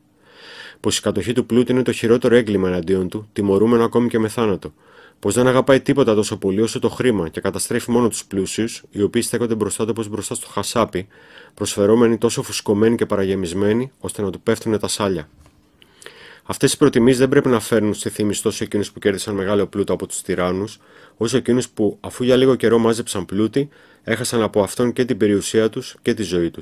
Speaker 1: Πω η κατοχή του πλούτου είναι το χειρότερο έγκλημα εναντίον του, τιμωρούμενο ακόμη και με θάνατο, πως δεν αγαπάει τίποτα τόσο πολύ όσο το χρήμα και καταστρέφει μόνο τους πλούσιους, οι οποίοι στέκονται μπροστά του όπως μπροστά στο χασάπι, προσφερόμενοι τόσο φουσκωμένοι και παραγεμισμένοι, ώστε να του πέφτουν τα σάλια. Αυτές οι προτιμήσεις δεν πρέπει να φέρνουν στη θύμηση τόσο εκείνους που κέρδισαν μεγάλο πλούτο από τους τυράννους, όσο εκείνους που, αφού για λίγο καιρό μάζεψαν πλούτη, έχασαν από αυτόν και την περιουσία τους και τη ζωή τους.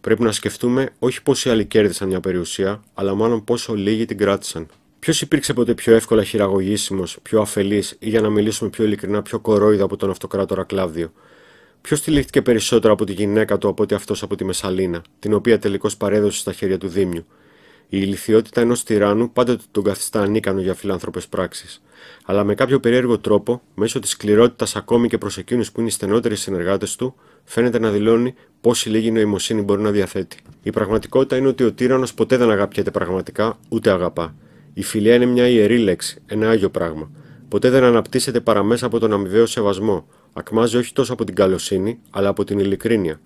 Speaker 1: Πρέπει να σκεφτούμε όχι πόσοι άλλοι κέρδισαν μια περιουσία, αλλά μάλλον πόσο λίγοι την κράτησαν. Ποιος υπήρξε ποτέ πιο εύκολα χειραγωγήσιμος, πιο αφελής ή για να μιλήσουμε πιο ειλικρινά, πιο κορόιδα από τον αυτοκράτορα Κλάβδιο. Ποιος τυλίχθηκε περισσότερο από τη γυναίκα του από ότι αυτός από τη Μεσαλίνα, την οποία τελικώς παρέδωσε στα χέρια του Δήμιου. Η ηλικιότητα ενός τυράννου πάντοτε τον καθιστά ανίκανο για φιλάνθρωπες πράξεις. Αλλά με κάποιο περίεργο τρόπο, μέσω της σκληρότητας ακόμη και προς εκείνους που είναι οι στενότεροι συνεργάτες του, φαίνεται να δηλώνει πόση λίγη νοημοσύνη μπορεί να διαθέτει. Η πραγματικότητα είναι ότι ο τύρανο ποτέ δεν αγαπιέται πραγματικά, ούτε αγαπά. Η φιλία είναι μια ιερή λέξη, ένα άγιο πράγμα. Ποτέ δεν αναπτύσσεται παρά μέσα από τον αμοιβαίο σεβασμό. Ακμάζει όχι τόσο από την καλοσύνη, αλλά από την ειλικρίνεια.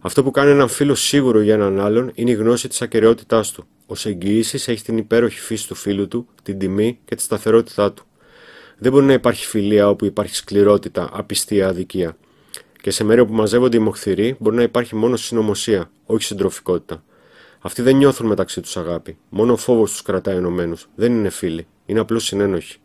Speaker 1: Αυτό που κάνει έναν φίλο σίγουρο για έναν άλλον είναι η γνώση της ακαιρεότητάς του. Ως εγγυήσεις έχει την υπέροχη φύση του φίλου του, την τιμή και τη σταθερότητά του. Δεν μπορεί να υπάρχει φιλία όπου υπάρχει σκληρότητα, απιστία, αδικία. Και σε μέρη όπου μαζεύονται οι μοχθηροί μπορεί να υπάρχει μόνο συνωμοσία, όχι συντροφικότητα. Αυτοί δεν νιώθουν μεταξύ τους αγάπη. Μόνο ο φόβος τους κρατάει ενωμένους. Δεν είναι φίλοι. Είναι απλώς συνένοχοι.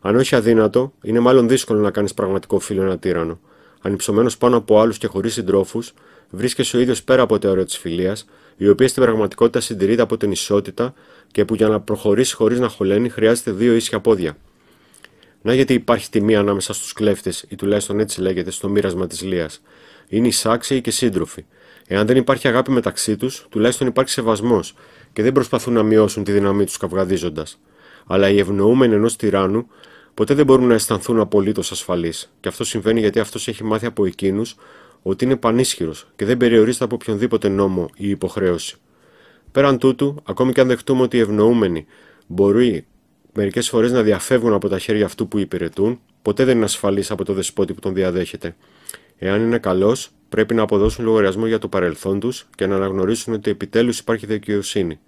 Speaker 1: Αν όχι αδύνατο, είναι μάλλον δύσκολο να κάνεις πραγματικό φίλο ένα τύρανο. Ανυψωμένος πάνω από άλλους και χωρίς συντρόφους, βρίσκεσαι ο ίδιος πέρα από το όρια της φιλίας, η οποία στην πραγματικότητα συντηρείται από την ισότητα και που για να προχωρήσει χωρίς να χωλένει χρειάζεται δύο ίσια πόδια. Να γιατί υπάρχει τιμή ανάμεσα στους κλέφτες, ή τουλάχιστον έτσι λέγεται, στο μοίρασμα της Λίας. Είναι εισάξιοι και σύντροφοι. Εάν δεν υπάρχει αγάπη μεταξύ τους, τουλάχιστον υπάρχει σεβασμός και δεν προσπαθούν να μειώσουν τη δύναμή τους καυγαδίζοντας. Αλλά οι ευνοούμενοι ενός τυράννου ποτέ δεν μπορούν να αισθανθούν απολύτως ασφαλείς, και αυτό συμβαίνει γιατί αυτός έχει μάθει από εκείνους ότι είναι πανίσχυρος και δεν περιορίζεται από οποιονδήποτε νόμο ή υποχρέωση. Πέραν τούτου, ακόμη και αν δεχτούμε ότι οι ευνοούμενοι μπορεί μερικές φορές να διαφεύγουν από τα χέρια αυτού που υπηρετούν, ποτέ δεν είναι ασφαλή από το δεσπότη που τον διαδέχεται. Εάν είναι καλός, πρέπει να αποδώσουν λογαριασμό για το παρελθόν τους και να αναγνωρίσουν ότι επιτέλους υπάρχει δικαιοσύνη.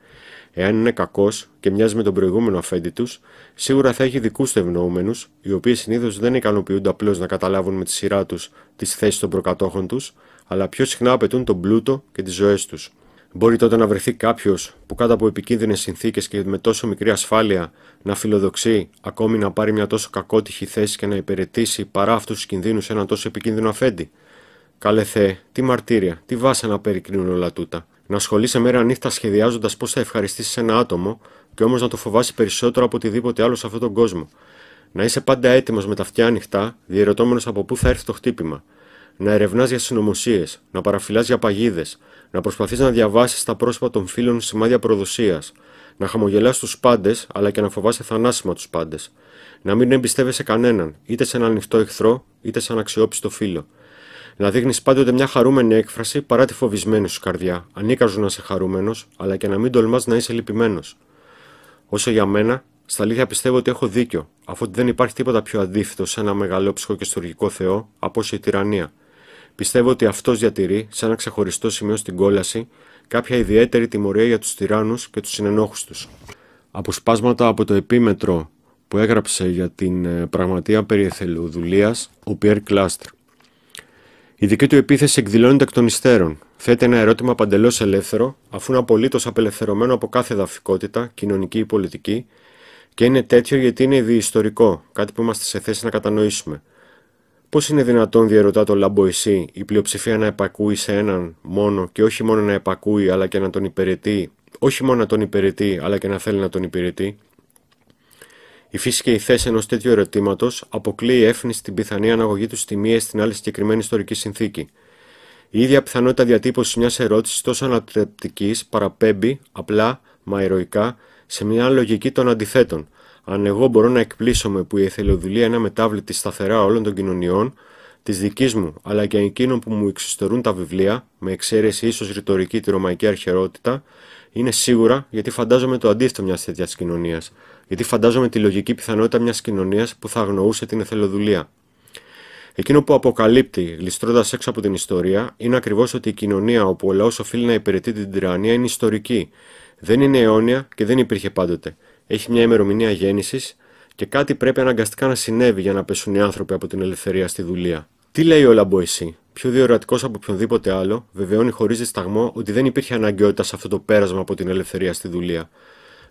Speaker 1: Εάν είναι κακός και μοιάζει με τον προηγούμενο αφέντη τους, σίγουρα θα έχει δικούς του ευνοούμενους, οι οποίοι συνήθως δεν ικανοποιούνται απλώς να καταλάβουν με τη σειρά τους τις θέσεις των προκατόχων τους, αλλά πιο συχνά απαιτούν τον πλούτο και τις ζωές τους. Μπορεί τότε να βρεθεί κάποιος που κάτω από επικίνδυνες συνθήκες και με τόσο μικρή ασφάλεια να φιλοδοξεί ακόμη να πάρει μια τόσο κακότυχη θέση και να υπηρετήσει παρά αυτούς τους κινδύνους έναν τόσο επικίνδυνο αφέντη. Καλέ Θεέ, τι μαρτύρια, τι βάσανα περικρίνουν όλα τούτα. Να ασχολείσαι μέρα νύχτα σχεδιάζοντας πώς θα ευχαριστήσεις ένα άτομο, και όμως να το φοβάσει περισσότερο από οτιδήποτε άλλο σε αυτόν τον κόσμο. Να είσαι πάντα έτοιμος με τα αυτιά ανοιχτά, διαιρετώμενο από πού θα έρθει το χτύπημα. Να ερευνάς για συνωμοσίες, να παραφυλάς για παγίδες, να προσπαθείς να διαβάσεις τα πρόσωπα των φίλων σημάδια προδοσίας, να χαμογελάς τους πάντες, αλλά και να φοβάσαι θανάσιμα τους πάντες. Να μην εμπιστεύεσαι κανέναν, είτε σε ένα ανοιχτό εχθρό, είτε σε αξιόπιστο φίλο να δείχνει πάντοτε μια χαρούμενη έκφραση παρά τη φοβισμένη σου καρδιά, ανίκαζος να είσαι χαρούμενος, αλλά και να μην τολμάς να είσαι λυπημένος. Όσο για μένα, στα αλήθεια πιστεύω ότι έχω δίκιο, αφού δεν υπάρχει τίποτα πιο αντίθετο σε ένα μεγαλό και Θεό από όσο η τυραννία. Πιστεύω ότι αυτός διατηρεί, σε ένα ξεχωριστό σημείο στην κόλαση, κάποια ιδιαίτερη τιμωρία για τους τυράννους και τους συνενόχους τους. Αποσπάσματα από το επίμετρο που έγραψε για την ε, πραγματεία περί ο Πιέρ Κλάστρ. Η δική του επίθεση εκδηλώνεται εκ των υστέρων. Θέτει ένα ερώτημα παντελώς ελεύθερο, αφού είναι απολύτως απελευθερωμένο από κάθε δαφικότητα, κοινωνική ή πολιτική, και είναι τέτοιο γιατί είναι διιστορικό, κάτι που είμαστε σε θέση να κατανοήσουμε. Πώς είναι δυνατόν, διαρωτά το Λαμποϊσί, η πλειοψηφία να επακούει σε έναν μόνο και όχι μόνο να επακούει, αλλά και να τον υπηρετεί, όχι μόνο να τον υπηρετεί, αλλά και να θέλει να τον υπηρετεί. Η φύση και η θέση ενός τέτοιου ερωτήματος αποκλείει έφνη στην πιθανή αναγωγή τους στη μία ή στην άλλη συγκεκριμένη ιστορική συνθήκη. Η ίδια πιθανότητα διατύπωσης στην αλλη συγκεκριμενη τόσο ανατρεπτικής παραπέμπει, απλά, μα ηρωικά, σε μια λογική των αντιθέτων. Αν εγώ μπορώ να με που η εθελοδουλεία είναι μετάβλητη σταθερά όλων των κοινωνιών, της δικής μου αλλά και εκείνων που μου εξιστερούν τα βιβλία, με εξαίρεση ίσως ρητορική τη ρωμαϊκή αρχαιρότητα, είναι σίγουρα γιατί φαντάζομαι το αντίθετο μιας τέτοιας κοινωνίας. Γιατί φαντάζομαι τη λογική πιθανότητα μιας κοινωνίας που θα αγνοούσε την εθελοδουλία. Εκείνο που αποκαλύπτει, γλιστρώντας έξω από την ιστορία, είναι ακριβώς ότι η κοινωνία όπου ο λαός οφείλει να υπηρετεί την τυραννία είναι ιστορική. Δεν είναι αιώνια και δεν υπήρχε πάντοτε. Έχει μια ημερομηνία γέννησης και κάτι πρέπει αναγκαστικά να συνέβη για να πέσουν οι άνθρωποι από την ελευθερία στη δουλεία. Τι λέει ο Λαμποεσί, πιο διορατικός από οποιονδήποτε άλλο, βεβαιώνει χωρίς δισταγμό ότι δεν υπήρχε αναγκαιότητα σε αυτό το πέρασμα από την ελευθερία στη δουλεία.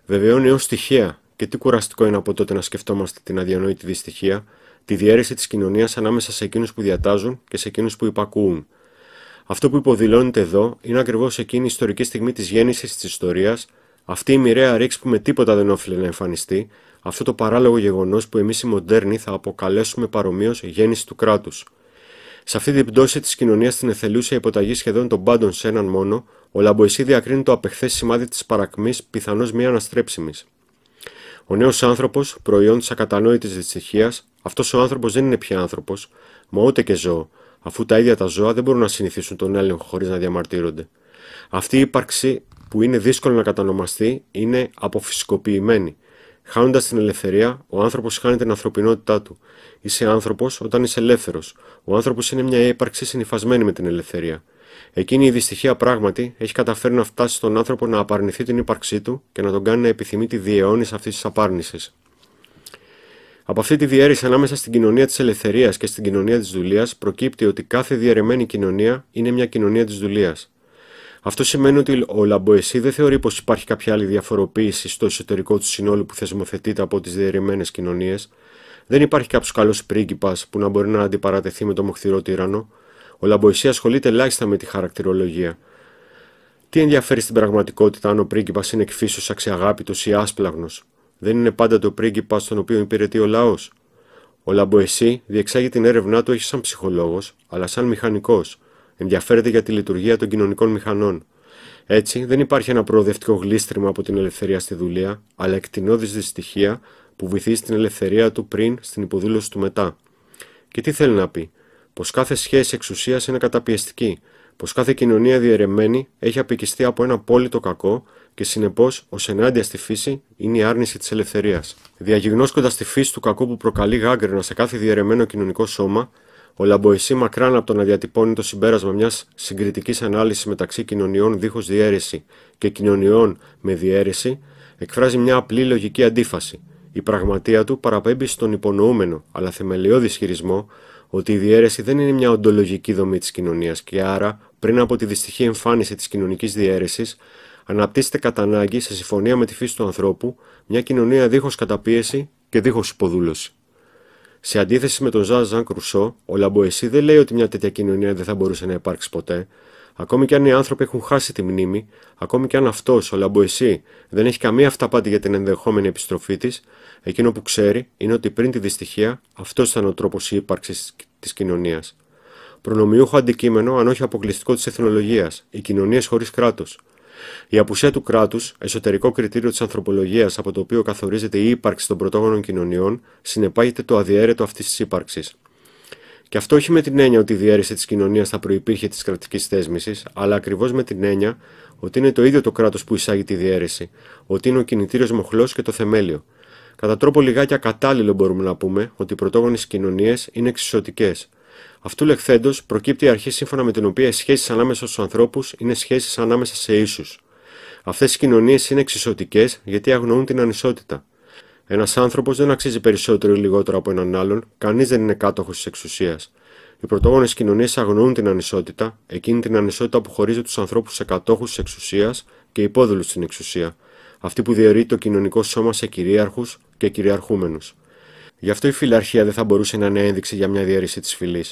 Speaker 1: Βεβαιώνει ως στοιχεία, και τι κουραστικό είναι από τότε να σκεφτόμαστε την αδιανόητη δυστυχία, τη διαίρεση της κοινωνίας ανάμεσα σε εκείνους που διατάζουν και σε εκείνους που υπακούουν. Αυτό που υποδηλώνεται εδώ είναι ακριβώς εκείνη η ιστορική στιγμή της γέννησης της ιστορίας, αυτή η μοιραία ρήξη που με τίποτα δεν όφιλε να εμφανιστεί, αυτό το παράλογο γεγονός που εμείς οι μοντέρνοι θα αποκαλέσουμε παρομοίως γέννηση του κράτους. Σε αυτή την πτώση της κοινωνίας στην εθελούσια υποταγή σχεδόν των πάντων σε έναν μόνο, ο Λαμποϊσί διακρίνει το απεχθές σημάδι της παρακμής, πιθανώς μια αναστρέψιμης. Ο νέος άνθρωπος, προϊόν της ακατανόητης δυστυχίας, αυτός ο άνθρωπος δεν είναι πια άνθρωπος, μα ούτε και ζώο, αφού τα ίδια τα ζώα δεν μπορούν να συνηθίσουν τον έλεγχο χωρίς να διαμαρτύρονται. Αυτή η ύπαρξη που είναι δύσκολο να κατανομαστεί είναι αποφυσικοποιημένη. Χάνοντας την ελευθερία, ο άνθρωπος χάνει την ανθρωπινότητά του. Είσαι άνθρωπος όταν είσαι ελεύθερος. Ο άνθρωπος είναι μια ύπαρξη συνυφασμένη με την ελευθερία. Εκείνη η δυστυχία πράγματι έχει καταφέρει να φτάσει στον άνθρωπο να απαρνηθεί την ύπαρξή του και να τον κάνει να επιθυμεί τη διαιώνιση αυτής της απάρνησης. Από αυτή τη διαίρεση ανάμεσα στην κοινωνία της ελευθερίας και στην κοινωνία της δουλεία προκύπτει ότι κάθε διαιρεμένη κοινωνία είναι μια κοινωνία της δουλεία. Αυτό σημαίνει ότι ο Λαμποεσί δεν θεωρεί πως υπάρχει κάποια άλλη διαφοροποίηση στο εσωτερικό του συνόλου που θεσμοθετείται από τις διαιρεμένες κοινωνίες. Δεν υπάρχει κάποιος καλός πρίγκιπας που να μπορεί να αντιπαρατεθεί με το μοχθηρό τύρανο. Ο Λαμποεσί ασχολείται ελάχιστα με τη χαρακτηρολογία. Τι ενδιαφέρει στην πραγματικότητα αν ο πρίγκιπας είναι εκφύσεω αξιαγάπητος ή άσπλαγνος. Δεν είναι πάντα το πρίγκιπα στον οποίο υπηρετεί ο λαός. Ο Λαμποεσί διεξάγει την έρευνά του όχι σαν ψυχολόγος, αλλά σαν μηχανικός ενδιαφέρεται για τη λειτουργία των κοινωνικών μηχανών. Έτσι, δεν υπάρχει ένα προοδευτικό γλίστριμα από την ελευθερία στη δουλεία, αλλά εκτινώδης δυστυχία που βυθίζει την ελευθερία του πριν, στην υποδήλωση του μετά. Και τι θέλει να πει, πως κάθε σχέση εξουσίας είναι καταπιεστική, πως κάθε κοινωνία διαιρεμένη έχει απικιστεί από ένα απόλυτο κακό και συνεπώς ως ενάντια στη φύση είναι η άρνηση της ελευθερίας. Διαγιγνώσκοντα τη φύση του κακού που προκαλεί γάγκρενα σε κάθε διαιρεμένο κοινωνικό σώμα, ο Λαμποεσί μακράν από το να διατυπώνει το συμπέρασμα μιας συγκριτικής ανάλυσης μεταξύ κοινωνιών δίχως διαίρεση και κοινωνιών με διαίρεση, εκφράζει μια απλή λογική αντίφαση. Η πραγματεία του παραπέμπει στον υπονοούμενο, αλλά θεμελιώδη ισχυρισμό ότι η διαίρεση δεν είναι μια οντολογική δομή της κοινωνίας και άρα, πριν από τη δυστυχή εμφάνιση της κοινωνικής διαίρεση, αναπτύσσεται κατά ανάγκη σε συμφωνία με τη φύση του ανθρώπου μια κοινωνία δίχως καταπίεση και δίχως υποδούλωση. Σε αντίθεση με τον Ζάζαν Κρουσό, ο Λαμποεσί δεν λέει ότι μια τέτοια κοινωνία δεν θα μπορούσε να υπάρξει ποτέ. Ακόμη και αν οι άνθρωποι έχουν χάσει τη μνήμη, ακόμη και αν αυτός, ο Λαμποεσί, δεν έχει καμία αυταπάτη για την ενδεχόμενη επιστροφή της, εκείνο που ξέρει είναι ότι πριν τη δυστυχία, αυτός ήταν ο τρόπος ύπαρξης της κοινωνίας. Προνομιούχο αντικείμενο, αν όχι αποκλειστικό της εθνολογίας, οι κοινωνίες χωρίς κράτος. Η απουσία του κράτους, εσωτερικό κριτήριο της ανθρωπολογίας από το οποίο καθορίζεται η ύπαρξη των πρωτόγονων κοινωνιών, συνεπάγεται το αδιαίρετο αυτής της ύπαρξης. Και αυτό όχι με την έννοια ότι η διαίρεση της κοινωνίας θα προπήρχε της κρατικής θέσμησης, αλλά ακριβώς με την έννοια ότι είναι το ίδιο το κράτος που εισάγει τη διαίρεση, ότι είναι ο κινητήριος μοχλός και το θεμέλιο. Κατά τρόπο λιγάκι ακατάλληλο μπορούμε να πούμε ότι οι πρωτόγονες κοινωνίες είναι εξισωτικές, Αυτού λεχθέντος προκύπτει η αρχή σύμφωνα με την οποία οι σχέσεις ανάμεσα στους ανθρώπους είναι σχέσεις ανάμεσα σε ίσους. Αυτές οι κοινωνίες είναι εξισωτικές γιατί αγνοούν την ανισότητα. Ένας άνθρωπος δεν αξίζει περισσότερο ή λιγότερο από έναν άλλον, κανείς δεν είναι κάτοχος της εξουσίας. Οι πρωτόγονες κοινωνίες αγνοούν την ανισότητα, εκείνη την ανισότητα που χωρίζει τους ανθρώπους σε κατόχους της εξουσίας και υπόδουλους στην εξουσία, αυτή που διαιρεί το κοινωνικό σώμα σε κυρίαρχου και κυριαρχούμενους. Γι' αυτό η φιλαρχία δεν θα μπορούσε να είναι ένδειξη για μια διαίρεση της φυλής.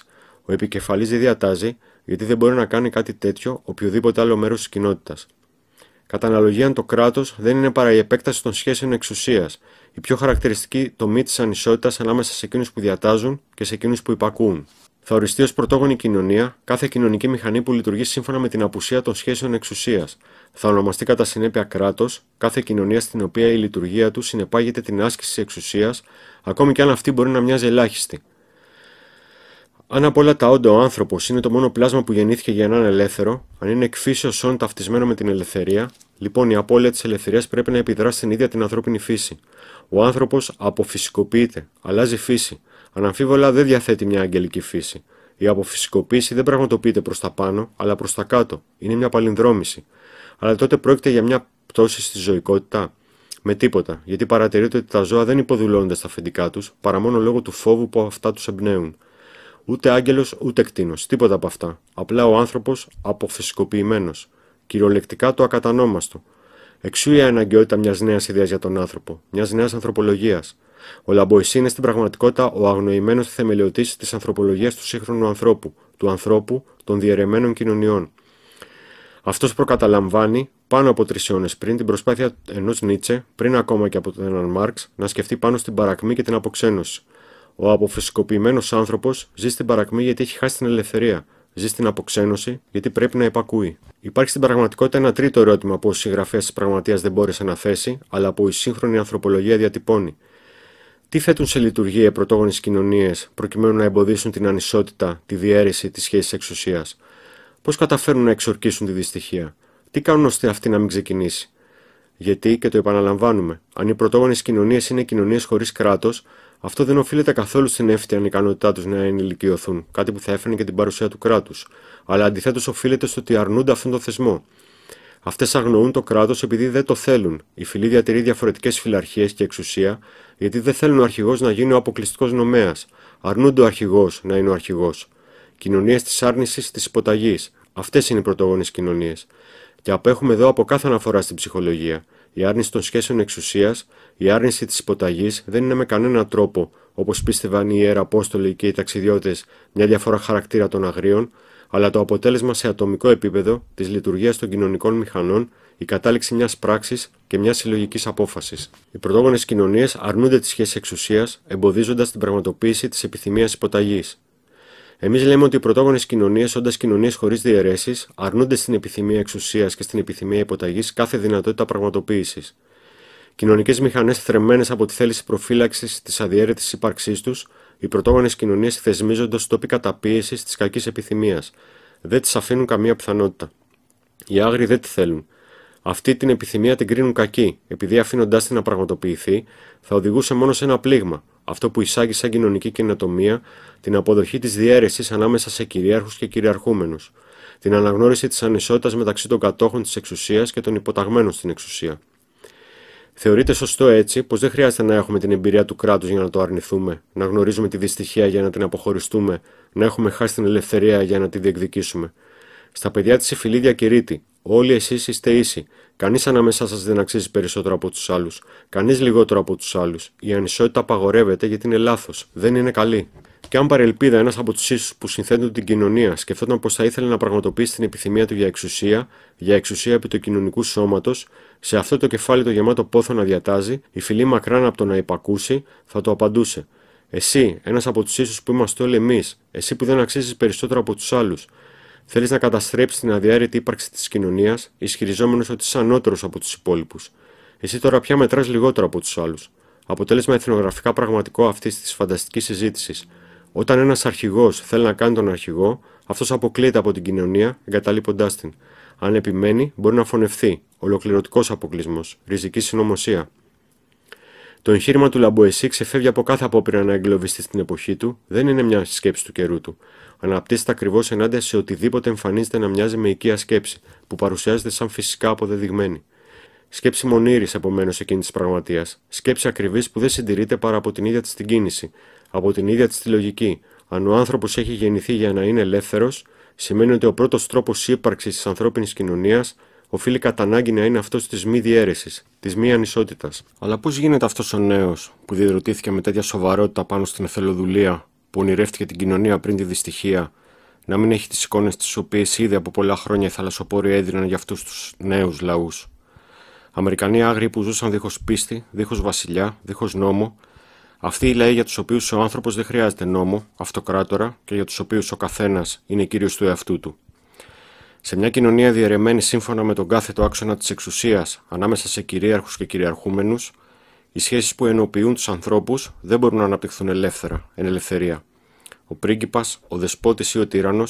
Speaker 1: Ο επικεφαλής δεν διατάζει, γιατί δεν μπορεί να κάνει κάτι τέτοιο οποιοδήποτε άλλο μέρος της κοινότητας. Κατά αναλογία, το κράτος δεν είναι παρά η επέκταση των σχέσεων εξουσίας, η πιο χαρακτηριστική τομή της ανισότητας ανάμεσα σε εκείνους που διατάζουν και σε εκείνους που υπακούν. Θα οριστεί ως πρωτόγονη κοινωνία κάθε κοινωνική μηχανή που λειτουργεί σύμφωνα με την απουσία των σχέσεων εξουσίας. Θα ονομαστεί κατά συνέπεια κράτος κάθε κοινωνία στην οποία η λειτουργία του συνεπάγεται την άσκηση εξουσίας, ακόμη και αν αυτή μπορεί να μοιάζει ελάχιστη. Αν από όλα τα όντα ο άνθρωπος είναι το μόνο πλάσμα που γεννήθηκε για έναν ελεύθερο, αν είναι εκφύσεως όν ταυτισμένο με την ελευθερία, λοιπόν η απώλεια της ελευθερίας πρέπει να επιδράσει στην ίδια την ανθρώπινη φύση. Ο άνθρωπος αποφυσικοποιείται, αλλάζει φύση αναμφίβολα δεν διαθέτει μια αγγελική φύση. Η αποφυσικοποίηση δεν πραγματοποιείται προς τα πάνω, αλλά προς τα κάτω. Είναι μια παλινδρόμηση. Αλλά τότε πρόκειται για μια πτώση στη ζωικότητα. Με τίποτα, γιατί παρατηρείται ότι τα ζώα δεν υποδουλώνονται στα αφεντικά τους παρά μόνο λόγω του φόβου που αυτά τους εμπνέουν. Ούτε άγγελος ούτε κτίνος, τίποτα από αυτά. Απλά ο άνθρωπος αποφυσικοποιημένος. Κυριολεκτικά το ακατανόμαστο. Εξού η αναγκαιότητα μιας νέας ιδέας για τον άνθρωπο, μιας νέας ανθρωπολογίας. Ο Λαμποϊσί είναι στην πραγματικότητα ο αγνοημένος θεμελιωτής της ανθρωπολογίας του σύγχρονου ανθρώπου, του ανθρώπου των διαιρεμένων κοινωνιών. Αυτός προκαταλαμβάνει πάνω από τρεις αιώνες πριν την προσπάθεια ενός Νίτσε, πριν ακόμα και από τον έναν Μάρξ, να σκεφτεί πάνω στην παρακμή και την αποξένωση. Ο αποφυσικοποιημένο άνθρωπος ζει στην παρακμή γιατί έχει χάσει την ελευθερία, ζει στην αποξένωση γιατί πρέπει να υπακούει. Υπάρχει στην πραγματικότητα ένα τρίτο ερώτημα που ο συγγραφέας της πραγματείας δεν μπόρεσε να θέσει, αλλά που η σύγχρονη ανθρωπολογία διατυπώνει. Τι θέτουν σε λειτουργία οι πρωτόγονες κοινωνίες προκειμένου να εμποδίσουν την ανισότητα, τη διαίρεση της σχέσης εξουσίας. Πώς καταφέρνουν να εξορκίσουν τη δυστυχία. Τι κάνουν ώστε αυτή να μην ξεκινήσει. Γιατί, και το επαναλαμβάνουμε, αν οι πρωτόγονες κοινωνίες είναι κοινωνίες χωρίς κράτος, αυτό δεν οφείλεται καθόλου στην εύθετη ανικανότητά τους να ενηλικιωθούν, κάτι που θα έφερνε και την παρουσία του κράτους, αλλά αντιθέτως οφείλεται στο ότι αρνούνται αυτόν τον θεσμό. Αυτές αγνοούν το κράτος επειδή δεν το θέλουν. Η φυλή διατηρεί διαφορετικές φυλαρχίες και εξουσία, γιατί δεν θέλουν ο αρχηγός να γίνει ο αποκλειστικός νομέας. Αρνούνται ο αρχηγός να είναι ο αρχηγός. Κοινωνίες της άρνησης, της υποταγής. Αυτές είναι οι πρωτογόνε κοινωνίες. Και απέχουμε εδώ από κάθε αναφορά στην ψυχολογία. Η άρνηση των σχέσεων εξουσίας, η άρνηση της υποταγής δεν είναι με κανέναν τρόπο, όπως πίστευαν οι ιεραπόστολοι και οι ταξιδιώτες, μια διαφορά χαρακτήρα των αγρίων, αλλά το αποτέλεσμα σε ατομικό επίπεδο της λειτουργίας των κοινωνικών μηχανών, η κατάληξη μιας πράξης και μιας συλλογικής απόφασης. Οι πρωτόγονες κοινωνίες αρνούνται τη σχέση εξουσίας, εμποδίζοντας την πραγματοποίηση της επιθυμίας υποταγής. Εμείς λέμε ότι οι πρωτόγονες κοινωνίες, όντας κοινωνίες χωρίς διαιρέσεις, αρνούνται στην επιθυμία εξουσίας και στην επιθυμία υποταγής κάθε δυνατότητα πραγματοποίησης. Κοινωνικές μηχανές θρεμμένες από τη θέληση προφύλαξης της αδιαίρετη ύπαρξής τους οι πρωτόγονες κοινωνίες θεσμίζονται ω τόποι καταπίεσης της κακής επιθυμίας. Δεν τις αφήνουν καμία πιθανότητα. Οι άγριοι δεν τη θέλουν. Αυτή την επιθυμία την κρίνουν κακή, επειδή αφήνοντάς την να πραγματοποιηθεί, θα οδηγούσε μόνο σε ένα πλήγμα, αυτό που εισάγει σαν κοινωνική καινοτομία την αποδοχή της διαίρεσης ανάμεσα σε κυρίαρχου και κυριαρχούμενους, την αναγνώριση της ανισότητας μεταξύ των κατόχων της εξουσίας και των υποταγμένων στην εξουσία. Θεωρείτε σωστό έτσι πως δεν χρειάζεται να έχουμε την εμπειρία του κράτους για να το αρνηθούμε, να γνωρίζουμε τη δυστυχία για να την αποχωριστούμε, να έχουμε χάσει την ελευθερία για να τη διεκδικήσουμε. Στα παιδιά της φιλίδια διακηρύττει: Όλοι εσείς είστε ίσοι. Κανείς ανάμεσά σας δεν αξίζει περισσότερο από τους άλλους. Κανείς λιγότερο από τους άλλους. Η ανισότητα απαγορεύεται γιατί είναι λάθος. Δεν είναι καλή. Και αν παρελπίδα ένας από τους ίσους που συνθέτουν την κοινωνία σκεφτόταν πως θα ήθελε να πραγματοποιήσει την επιθυμία του για εξουσία, για εξουσία επί του κοινωνικού σώματος, σε αυτό το κεφάλι το γεμάτο πόθο να διατάζει, η φιλή μακράν από το να υπακούσει, θα το απαντούσε. Εσύ, ένας από τους ίσους που είμαστε όλοι εμείς, εσύ που δεν αξίζεις περισσότερο από τους άλλους, θέλεις να καταστρέψεις την αδιάρρητη ύπαρξη της κοινωνίας, ισχυριζόμενος ότι είσαι ανώτερος από τους υπόλοιπους. Εσύ τώρα πια μετράς λιγότερο από τους άλλους. Αποτέλεσμα εθνογραφικά πραγματικό αυτής της φανταστικής συζήτησης, όταν ένας αρχηγός θέλει να κάνει τον αρχηγό, αυτός αποκλείεται από την κοινωνία, εγκαταλείποντάς την. Αν επιμένει, μπορεί να φωνευθεί. Ολοκληρωτικός αποκλεισμός. Ριζική συνωμοσία. Το εγχείρημα του Λαμποεσί ξεφεύγει από κάθε απόπειρα να εγκλωβιστεί στην εποχή του, δεν είναι μια σκέψη του καιρού του. Αναπτύσσεται ακριβώς ενάντια σε οτιδήποτε εμφανίζεται να μοιάζει με οικία σκέψη, που παρουσιάζεται σαν φυσικά αποδεδειγμένη. Σκέψη μονήρης επομένως εκείνης της πραγματείας. Σκέψη ακριβής που δεν συντηρείται παρά από την ίδια της την κίνηση, από την ίδια της τη λογική. Αν ο άνθρωπος έχει γεννηθεί για να είναι ελεύθερος, σημαίνει ότι ο πρώτος τρόπος ύπαρξης της ανθρώπινης κοινωνίας οφείλει κατά ανάγκη να είναι αυτός της μη διαίρεσης, της μη ανισότητας. Αλλά πώς γίνεται αυτός ο νέος που διδροτήθηκε με τέτοια σοβαρότητα πάνω στην εθελοδουλία, που ονειρεύτηκε την κοινωνία πριν τη δυστυχία, να μην έχει τις εικόνες τι οποίες ήδη από πολλά χρόνια οι θαλασσοπόροι έδιναν για αυτούς τους νέους λαούς. Αμερικανοί άγριοι που ζούσαν δίχως πίστη, δίχως βασιλιά, δίχως νόμο, αυτοί οι λαοί για τους οποίους ο άνθρωπος δεν χρειάζεται νόμο, αυτοκράτορα και για τους οποίους ο καθένας είναι κύριος του εαυτού του. Σε μια κοινωνία διαιρεμένη σύμφωνα με τον κάθετο άξονα της εξουσίας ανάμεσα σε κυρίαρχους και κυριαρχούμενους, οι σχέσεις που ενοποιούν τους ανθρώπους δεν μπορούν να αναπτυχθούν ελεύθερα, εν ελευθερία. Ο πρίγκιπας, ο δεσπότης ή ο τύρανος,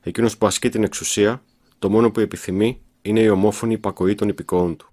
Speaker 1: εκείνος που ασκεί την εξουσία, το μόνο που επιθυμεί είναι η ομόφωνη υπακοή των υπηκόων του.